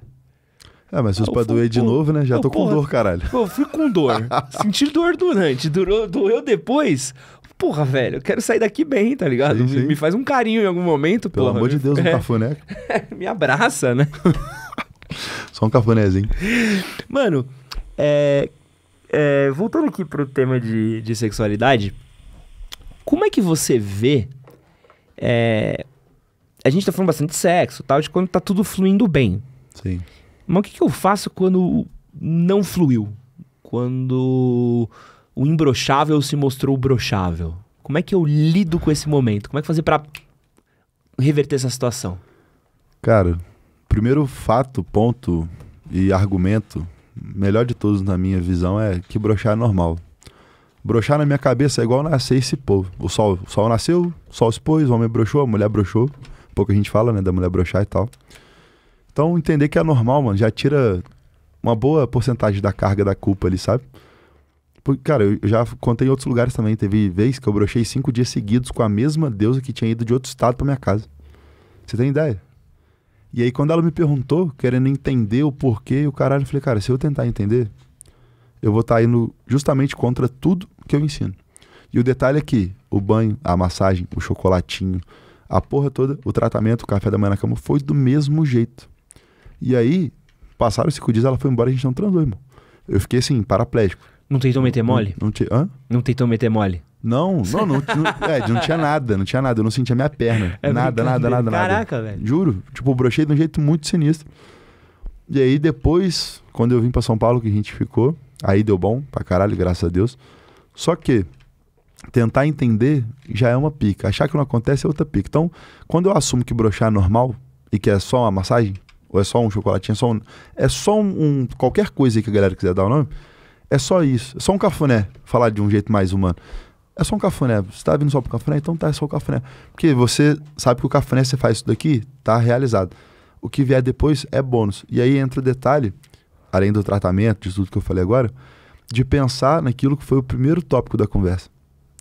Ah, mas se ah, pra doer de pô, novo, né? Já tô com porra, dor, caralho. Eu fui com dor. Senti dor durante, durou, doeu depois. Porra, velho, eu quero sair daqui bem, tá ligado? Sim, sim. Me faz um carinho em algum momento, Pelo porra. amor de Deus, um é, cafuné. me abraça, né? Só um cafunézinho. Mano, é, é, voltando aqui pro tema de, de sexualidade, como é que você vê... É, a gente tá falando bastante de sexo, tal, de quando tá tudo fluindo bem. Sim. Mas o que, é que eu faço quando não fluiu? Quando o imbrochável se mostrou brochável? Como é que eu lido com esse momento? Como é que fazer para reverter essa situação? Cara, primeiro fato, ponto e argumento, melhor de todos na minha visão, é que brochar é normal. Brochar na minha cabeça é igual nascer e se pôr. O sol, o sol nasceu, o sol se pôs, o homem brochou, a mulher brochou. Pouco a gente fala, né, da mulher brochar e tal. Então, entender que é normal, mano, já tira uma boa porcentagem da carga da culpa ali, sabe? Porque, cara, eu já contei em outros lugares também. Teve vez que eu brochei cinco dias seguidos com a mesma deusa que tinha ido de outro estado pra minha casa. Você tem ideia? E aí, quando ela me perguntou, querendo entender o porquê o caralho, eu falei, cara, se eu tentar entender, eu vou estar tá indo justamente contra tudo que eu ensino. E o detalhe é que o banho, a massagem, o chocolatinho, a porra toda, o tratamento, o café da manhã na cama, foi do mesmo jeito. E aí, passaram cinco dias, ela foi embora e a gente não transou, irmão. Eu fiquei assim, paraplégico. Não tentou meter mole? Não, não, Hã? não tentou meter mole? Não, não, não, não, é, não tinha nada, não tinha nada. Eu não sentia minha perna. É nada, nada, nada, nada. Caraca, nada. velho. Juro. Tipo, brochei de um jeito muito sinistro. E aí depois, quando eu vim para São Paulo, que a gente ficou, aí deu bom pra caralho, graças a Deus. Só que tentar entender já é uma pica. Achar que não acontece é outra pica. Então, quando eu assumo que brochar é normal e que é só uma massagem, ou é só um chocolatinho, é só um, é só um, um qualquer coisa que a galera quiser dar o um nome, é só isso, é só um cafuné, falar de um jeito mais humano. É só um cafuné, você tá vindo só pro cafuné, então tá, é só o cafuné. Porque você sabe que o cafuné, você faz isso daqui, tá realizado. O que vier depois é bônus. E aí entra o detalhe, além do tratamento, de tudo que eu falei agora, de pensar naquilo que foi o primeiro tópico da conversa.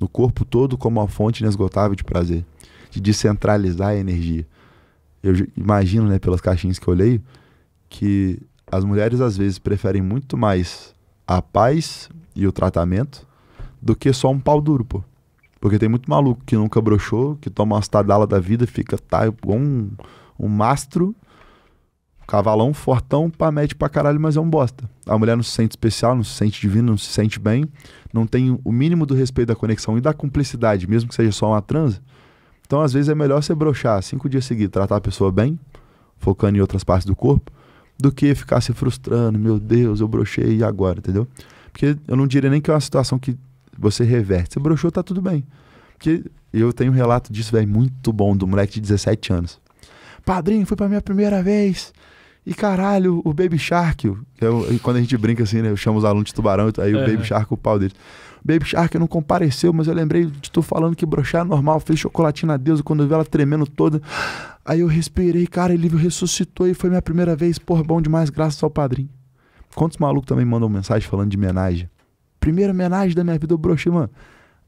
No corpo todo como uma fonte inesgotável de prazer. De descentralizar a energia eu imagino, né, pelas caixinhas que eu leio, que as mulheres às vezes preferem muito mais a paz e o tratamento do que só um pau duro, pô. Porque tem muito maluco que nunca broxou, que toma umas tadalas da vida, fica tá, um, um mastro, cavalão fortão, pá, mete pra caralho, mas é um bosta. A mulher não se sente especial, não se sente divina, não se sente bem, não tem o mínimo do respeito da conexão e da cumplicidade, mesmo que seja só uma transa. Então, às vezes, é melhor você brochar cinco dias seguidos, tratar a pessoa bem, focando em outras partes do corpo, do que ficar se frustrando, meu Deus, eu brochei e agora, entendeu? Porque eu não diria nem que é uma situação que você reverte. Você brochou, tá tudo bem. Porque eu tenho um relato disso, velho, muito bom, do moleque de 17 anos. Padrinho, foi pra minha primeira vez. E caralho, o Baby Shark, é quando a gente brinca assim, né? Eu chamo os alunos de tubarão, aí o Baby Shark, o pau dele. Baby Shark não compareceu, mas eu lembrei de tu falando que broxar é normal. Fez chocolatinho na deusa quando eu vi ela tremendo toda. Aí eu respirei, cara, ele ressuscitou e foi minha primeira vez. por bom demais, graças ao padrinho. Quantos malucos também mandam mensagem falando de homenagem? Primeira homenagem da minha vida, eu mano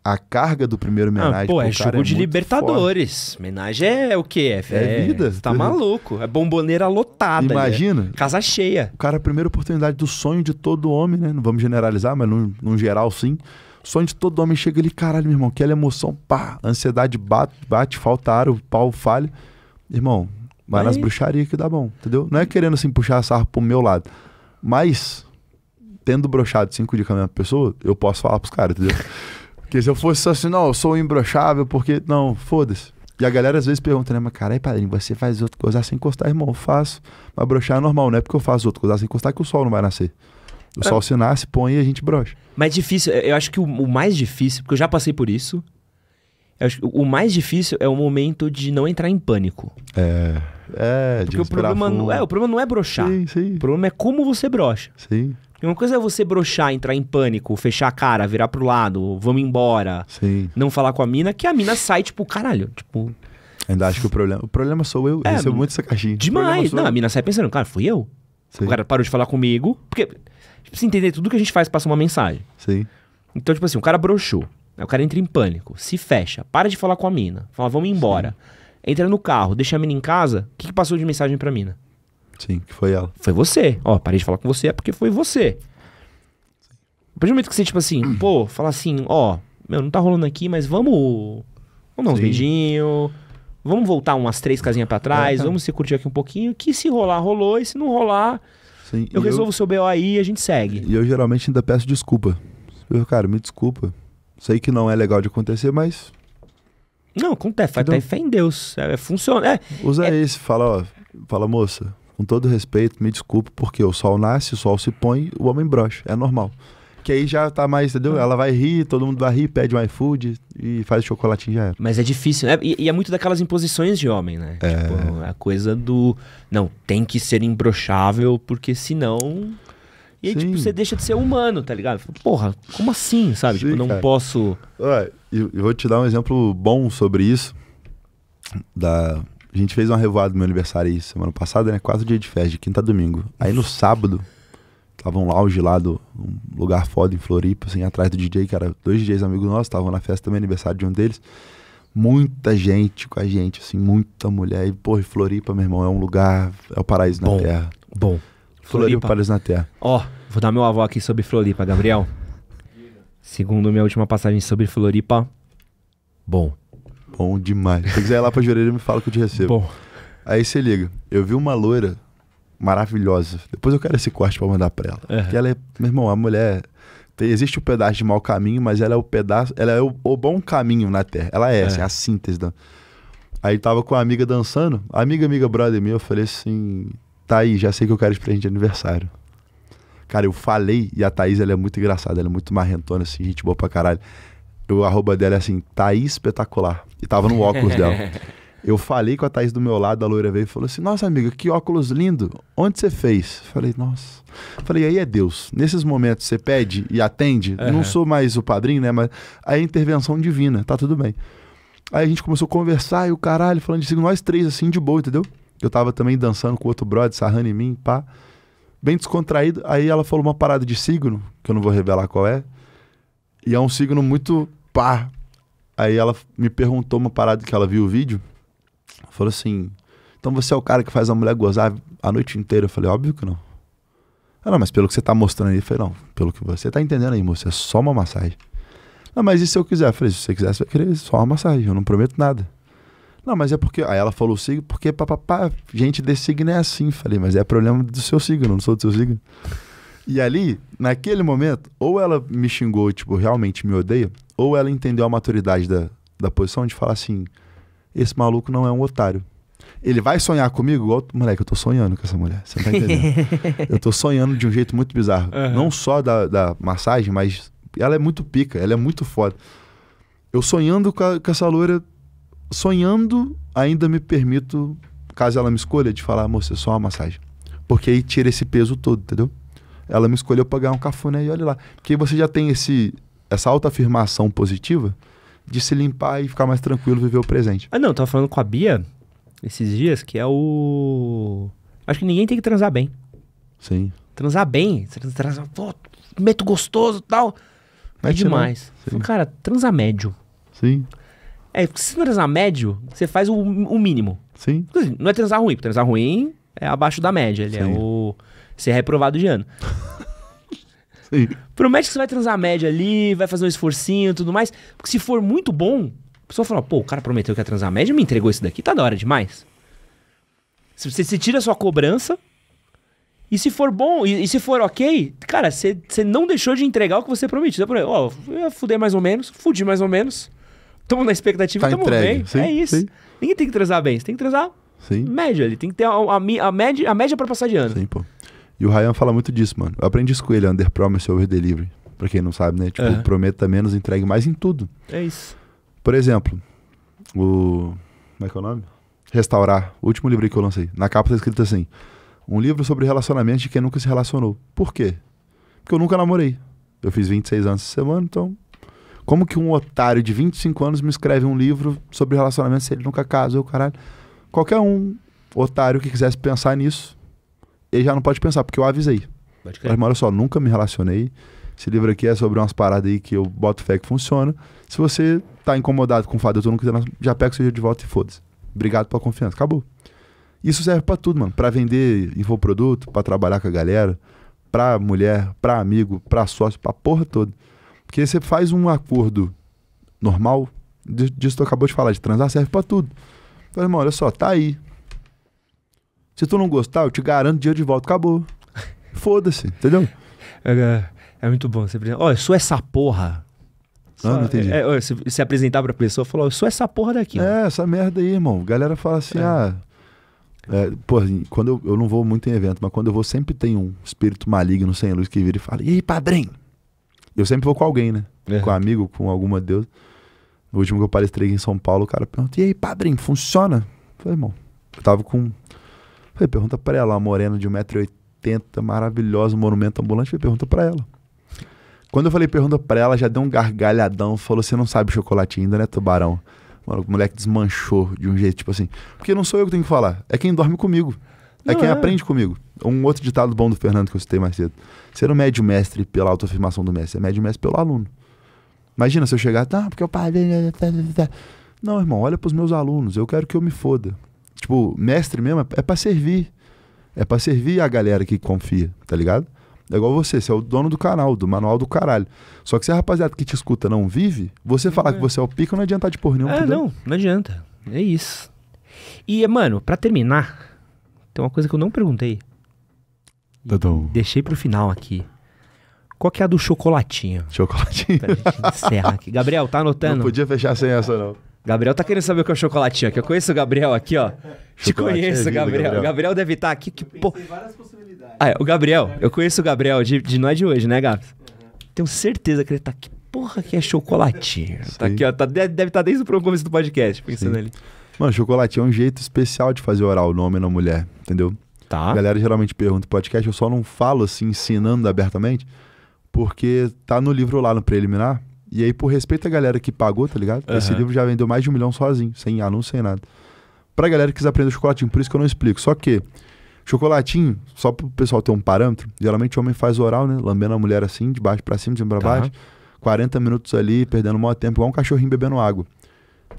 a carga do primeiro ah, homenagem. Ah, pô, é jogo é de Libertadores. Homenagem é o quê? É, é, é vida. Tá maluco. É bomboneira lotada. Né? Imagina. Casa cheia. O cara, a primeira oportunidade do sonho de todo homem, né? Não vamos generalizar, mas num, num geral sim. Sonho de todo homem chega ali, caralho, meu irmão, aquela emoção, pá, ansiedade bate, bate falta ar, o pau falha. Irmão, vai mas... nas bruxarias que dá bom, entendeu? Não é querendo assim puxar a sarra pro meu lado, mas tendo brochado cinco de cada pessoa, eu posso falar pros caras, entendeu? Porque se eu fosse só assim, não, eu sou imbrochável porque. Não, foda-se. E a galera às vezes pergunta, né, mas caralho, padrinho, você faz outro coisas sem encostar, irmão? Eu faço. Mas brochar é normal, não é porque eu faço outro coisas sem encostar é que o sol não vai nascer. O é. sol se nasce, põe e a gente brocha. Mas difícil, eu acho que o, o mais difícil, porque eu já passei por isso. o mais difícil é o momento de não entrar em pânico. É. É, porque o problema, não é, o problema não é brochar. Sim, sim. O problema é como você brocha. Sim. Uma coisa é você brochar, entrar em pânico, fechar a cara, virar pro lado, vamos embora, Sim. não falar com a mina, que a mina sai, tipo, caralho, tipo. Ainda acho que o problema. O problema sou eu. É, recebo muito essa caixinha. Demais. Não, eu. a mina sai pensando, cara, fui eu. Sim. O cara parou de falar comigo. Porque. A tipo, entender tudo que a gente faz passa uma mensagem. Sim. Então, tipo assim, o cara brochou. o cara entra em pânico, se fecha, para de falar com a mina, fala, vamos embora. Sim. Entra no carro, deixa a mina em casa, o que, que passou de mensagem pra mina? Sim, que foi ela. Foi você. Ó, parei de falar com você é porque foi você. A partir do momento que você, tipo assim, pô, fala assim, ó, meu, não tá rolando aqui, mas vamos. Vamos dar uns beijinhos. Vamos voltar umas três casinhas para trás, é, vamos se curtir aqui um pouquinho, que se rolar, rolou, e se não rolar, Sim, eu resolvo o seu BO aí e a gente segue. E eu geralmente ainda peço desculpa. Eu, cara, me desculpa. Sei que não é legal de acontecer, mas. Não, acontece, faz até fé em Deus. É, funciona. É, Usa é... esse, fala, ó, fala, moça, com todo respeito, me desculpe, porque o sol nasce, o sol se põe, o homem brocha, é normal. Que aí já tá mais, entendeu? Ah. Ela vai rir, todo mundo vai rir, pede um iFood e faz o chocolatinho já era. Mas é difícil, né? E, e é muito daquelas imposições de homem, né? É. Tipo, a coisa do. Não, tem que ser imbrochável, porque senão. E aí, tipo, você deixa de ser humano, tá ligado? Porra, como assim, sabe? Tipo, Sim, tipo, não cara. posso. Ué, eu vou te dar um exemplo bom sobre isso. Da, a gente fez uma revoada no meu aniversário aí semana passada, né? Quatro dias de festa, de quinta a domingo. Aí no sábado, tava um lounge lá do um lugar foda em Floripa, assim, atrás do DJ, que era dois DJs amigos nossos, estavam na festa também, aniversário de um deles. Muita gente com a gente, assim, muita mulher. E, porra, Floripa, meu irmão, é um lugar, é o paraíso bom, na terra. Bom. Floripa, paraíso na terra. Ó, oh, vou dar meu avô aqui sobre Floripa, Gabriel. Segundo minha última passagem sobre Floripa, bom. Bom demais. Se quiser ir lá pra Jureira, me fala que eu te recebo. Bom. Aí você liga. Eu vi uma loira maravilhosa. Depois eu quero esse corte pra mandar pra ela. É. Que ela é. Meu irmão, a mulher. Tem, existe o um pedaço de mau caminho, mas ela é o pedaço. Ela é o, o bom caminho na Terra. Ela é, é. Assim, a síntese da. Aí tava com a amiga dançando, amiga, amiga, brother minha, eu falei assim: tá aí, já sei que eu quero esse presente de aniversário. Cara, eu falei, e a Thaís, ela é muito engraçada, ela é muito marrentona, assim, gente boa pra caralho o arroba dela é assim, Thaís Espetacular. E tava no óculos dela. Eu falei com a Thaís do meu lado, a loira veio e falou assim: Nossa, amiga, que óculos lindo. Onde você fez? Falei, nossa. Falei, aí é Deus. Nesses momentos você pede e atende. Uhum. Não sou mais o padrinho, né? Mas a intervenção divina, tá tudo bem. Aí a gente começou a conversar e o caralho, falando de signo, nós três, assim, de boa, entendeu? Eu tava também dançando com outro brother, sarrando em mim, pá. Bem descontraído. Aí ela falou uma parada de signo, que eu não vou revelar qual é. E é um signo muito pá. Aí ela me perguntou uma parada que ela viu o vídeo. Falou assim: Então você é o cara que faz a mulher gozar a noite inteira? Eu falei: Óbvio que não. não, mas pelo que você tá mostrando aí, eu falei: Não, pelo que você tá entendendo aí, moça, é só uma massagem. Não, mas e se eu quiser? Eu falei: Se você quiser, você vai querer só uma massagem, eu não prometo nada. Não, mas é porque. Aí ela falou o signo, porque papapá, gente desse signo é assim. Falei, mas é problema do seu signo, não sou do seu signo. E ali, naquele momento, ou ela me xingou, tipo, realmente me odeia, ou ela entendeu a maturidade da, da posição de falar assim: esse maluco não é um otário. Ele vai sonhar comigo igual. Moleque, eu tô sonhando com essa mulher. Você tá entendendo? eu tô sonhando de um jeito muito bizarro. Uhum. Não só da, da massagem, mas ela é muito pica, ela é muito foda. Eu sonhando com, a, com essa loira, sonhando, ainda me permito, caso ela me escolha, de falar, moça, é só uma massagem. Porque aí tira esse peso todo, entendeu? ela me escolheu para ganhar um cafuné e olha lá. Porque você já tem esse, essa autoafirmação positiva de se limpar e ficar mais tranquilo, viver o presente. Ah, não, eu tava falando com a Bia esses dias que é o. Acho que ninguém tem que transar bem. Sim. Transar bem, transar, pô, meto gostoso e tal. É demais. Falo, cara, transa médio. Sim. É, se transar médio, você faz o, o mínimo. Sim. Não é transar ruim, porque transar ruim é abaixo da média. Ele é Sim. é o. Você é reprovado de ano. Sim. Promete que você vai transar média ali, vai fazer um esforcinho e tudo mais. Porque se for muito bom, a pessoa fala, pô, o cara prometeu que ia transar média me entregou isso daqui, tá da hora demais. Você, você tira a sua cobrança. E se for bom, e, e se for ok, cara, você, você não deixou de entregar o que você prometeu. Você ó, oh, eu fudei mais ou menos, fudi mais ou menos. Tamo na expectativa, tá tamo entregue. bem. Sim, é isso. Sim. Ninguém tem que transar bem, você tem que transar sim. média ali. Tem que ter a, a, a média, a média para passar de ano. Sim, pô. E o Ryan fala muito disso, mano. Eu aprendi isso com ele, under promise over delivery. Pra quem não sabe, né? Tipo, uhum. prometa menos, entregue mais em tudo. É isso. Por exemplo, o. Como é que é o nome? Restaurar. O último livro que eu lancei. Na capa tá escrito assim: Um livro sobre relacionamento de quem nunca se relacionou. Por quê? Porque eu nunca namorei. Eu fiz 26 anos essa semana, então. Como que um otário de 25 anos me escreve um livro sobre relacionamento se ele nunca casou, caralho? Qualquer um otário que quisesse pensar nisso ele já não pode pensar, porque eu avisei. Pode crer. Mas, olha só, nunca me relacionei. Esse livro aqui é sobre umas paradas aí que eu boto fé que funciona. Se você tá incomodado com o fato de eu tô nunca já pega o seu dia de volta e foda-se. Obrigado pela confiança. Acabou. Isso serve para tudo, mano. Para vender infoproduto, para trabalhar com a galera, para mulher, para amigo, para sócio, para porra toda. Porque você faz um acordo normal, disso que tu acabou de falar, de transar, serve para tudo. Então, irmão, olha só, tá aí. Se tu não gostar, eu te garanto dia de volta. Acabou. Foda-se, entendeu? É, é, é, muito bom. Você apresentar. Ó, sou essa porra. Ah, Só, não entendi. É, é, se, se apresentar pra pessoa, falar, sou essa porra daqui. É, essa merda aí, irmão. galera fala assim, é. ah. É, pô, assim, quando eu, eu não vou muito em evento, mas quando eu vou, sempre tem um espírito maligno sem luz que vira e fala: E aí, padrinho? Eu sempre vou com alguém, né? É. Com um amigo, com alguma deusa. No último que eu palestrei em São Paulo, o cara pergunta E aí, padrinho, funciona? Eu falei, irmão, eu tava com Falei, pergunta para ela, uma morena de 1,80m, maravilhosa, monumento ambulante. Falei, pergunta para ela. Quando eu falei pergunta para ela, já deu um gargalhadão, falou, você não sabe chocolate ainda, né, tubarão? Mano, o moleque desmanchou de um jeito, tipo assim. Porque não sou eu que tenho que falar, é quem dorme comigo. É não quem é. aprende comigo. Um outro ditado bom do Fernando que eu citei mais cedo. Você não mede o mestre pela autoafirmação do mestre, é mede o mestre pelo aluno. Imagina se eu chegar, tá, porque eu parei. Tá, tá, tá, não, irmão, olha pros meus alunos, eu quero que eu me foda. Tipo, mestre mesmo é, é para servir. É para servir a galera que confia, tá ligado? É igual você, você é o dono do canal, do manual do caralho. Só que se a rapaziada que te escuta não vive, você falar é. que você é o pico não adianta de porra nenhuma. É, não, não adianta. É isso. E, mano, para terminar, tem uma coisa que eu não perguntei. Tadum. Tá Deixei pro final aqui. Qual que é a do chocolatinho? Chocolatinho. Pra gente encerrar aqui. Gabriel, tá anotando? Não podia fechar sem essa, não. Gabriel tá querendo saber o que é o chocolatinho aqui. Eu conheço o Gabriel aqui, ó. Te conheço, é vida, Gabriel. Gabriel. O Gabriel deve estar tá aqui. Que po... várias possibilidades. Ah, é, o Gabriel, eu conheço o Gabriel de, de não é de hoje, né, Gabs? Uhum. Tenho certeza que ele tá aqui. Porra, que é chocolatinho. Tá Sim. Tá aqui, ó. Tá, deve estar tá desde o começo do podcast, pensando ali. Mano, chocolatinho é um jeito especial de fazer oral o nome na mulher, entendeu? Tá. A galera geralmente pergunta podcast, eu só não falo assim, ensinando abertamente, porque tá no livro lá no preliminar e aí, por respeito à galera que pagou, tá ligado? Uhum. Esse livro já vendeu mais de um milhão sozinho, sem anúncio, sem nada. Pra galera que quiser aprender chocolatinho, por isso que eu não explico. Só que, chocolatinho, só pro pessoal ter um parâmetro, geralmente o homem faz oral, né? Lambendo a mulher assim, de baixo pra cima, de cima pra baixo. Uhum. 40 minutos ali, perdendo maior tempo, igual um cachorrinho bebendo água.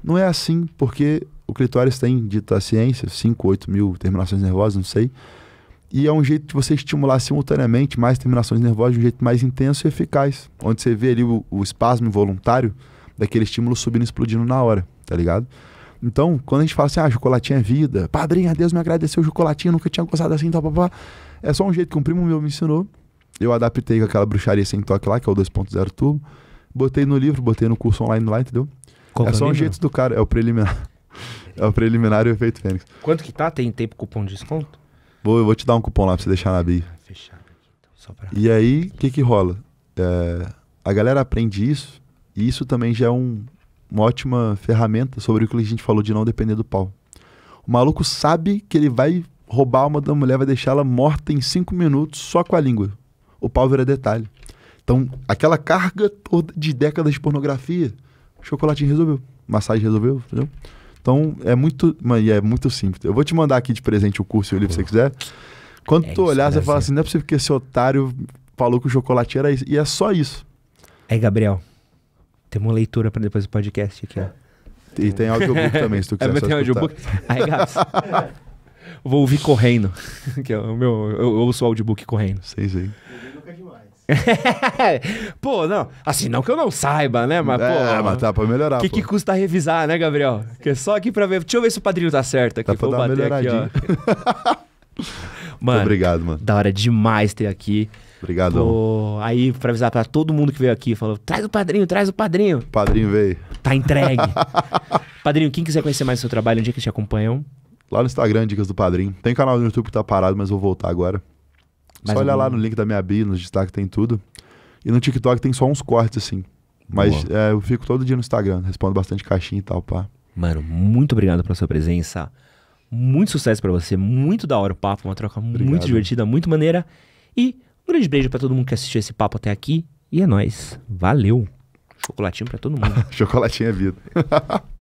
Não é assim, porque o clitóris tem, dito a ciência, 5, 8 mil terminações nervosas, não sei. E é um jeito de você estimular simultaneamente mais terminações nervosas de um jeito mais intenso e eficaz. Onde você vê ali o, o espasmo voluntário daquele estímulo subindo e explodindo na hora, tá ligado? Então, quando a gente fala assim, ah, chocolatinha é vida, padrinho, Deus me agradeceu, chocolatinho, nunca tinha gostado assim, tal, papá. É só um jeito que um primo meu me ensinou. Eu adaptei com aquela bruxaria sem toque lá, que é o 2.0 Turbo. Botei no livro, botei no curso online lá, entendeu? é, é só um jeito do cara, é o preliminar. é o preliminar e o efeito Fênix. Quanto que tá? Tem tempo cupom de desconto? Vou, vou te dar um cupom lá pra você deixar na bio. Fechado então, só pra... E aí, o que que rola? É, a galera aprende isso e isso também já é um, uma ótima ferramenta sobre o que a gente falou de não depender do pau. O maluco sabe que ele vai roubar uma da mulher, vai deixar ela morta em cinco minutos só com a língua. O pau vira detalhe. Então, aquela carga toda de décadas de pornografia, chocolatinho resolveu, massagem resolveu, entendeu? Então é muito, mas é muito simples. Eu vou te mandar aqui de presente o curso e o livro se você quiser. Quando é tu olhar, você fala assim, não é possível que esse otário falou que o chocolate era isso. E é só isso. aí é, Gabriel, tem uma leitura para depois do podcast aqui, ó. E tem então- audiobook também, se tu é, quiser. É, tem audiobook. Aí, Gabs. Vou ouvir correndo. que é o meu, eu, eu ouço audiobook correndo. Sei, sei. pô, não. Assim, não que eu não saiba, né? Mas, é, pô. É, mas tá pra melhorar. O que, que, custa revisar, né, Gabriel? Que é só aqui pra ver. Deixa eu ver se o padrinho tá certo aqui. Tá Vou melhorar, aqui, mano, obrigado, mano. Da hora demais ter aqui. Obrigadão. Pô, aí, pra avisar pra todo mundo que veio aqui, falou: traz o padrinho, traz o padrinho. O padrinho veio. Tá entregue. padrinho, quem quiser conhecer mais o seu trabalho, onde é que te acompanham? Lá no Instagram, Dicas do Padrinho. Tem canal no YouTube que tá parado, mas vou voltar agora. Só olha algum... lá no link da minha bio, nos destaques tem tudo. E no TikTok tem só uns cortes, assim. Mas é, eu fico todo dia no Instagram, respondo bastante caixinha e tal, pá. Mano, muito obrigado pela sua presença. Muito sucesso para você, muito da hora o papo, uma troca obrigado. muito divertida, muito maneira. E um grande beijo para todo mundo que assistiu esse papo até aqui. E é nóis. Valeu. Chocolatinho para todo mundo. Chocolatinho é vida.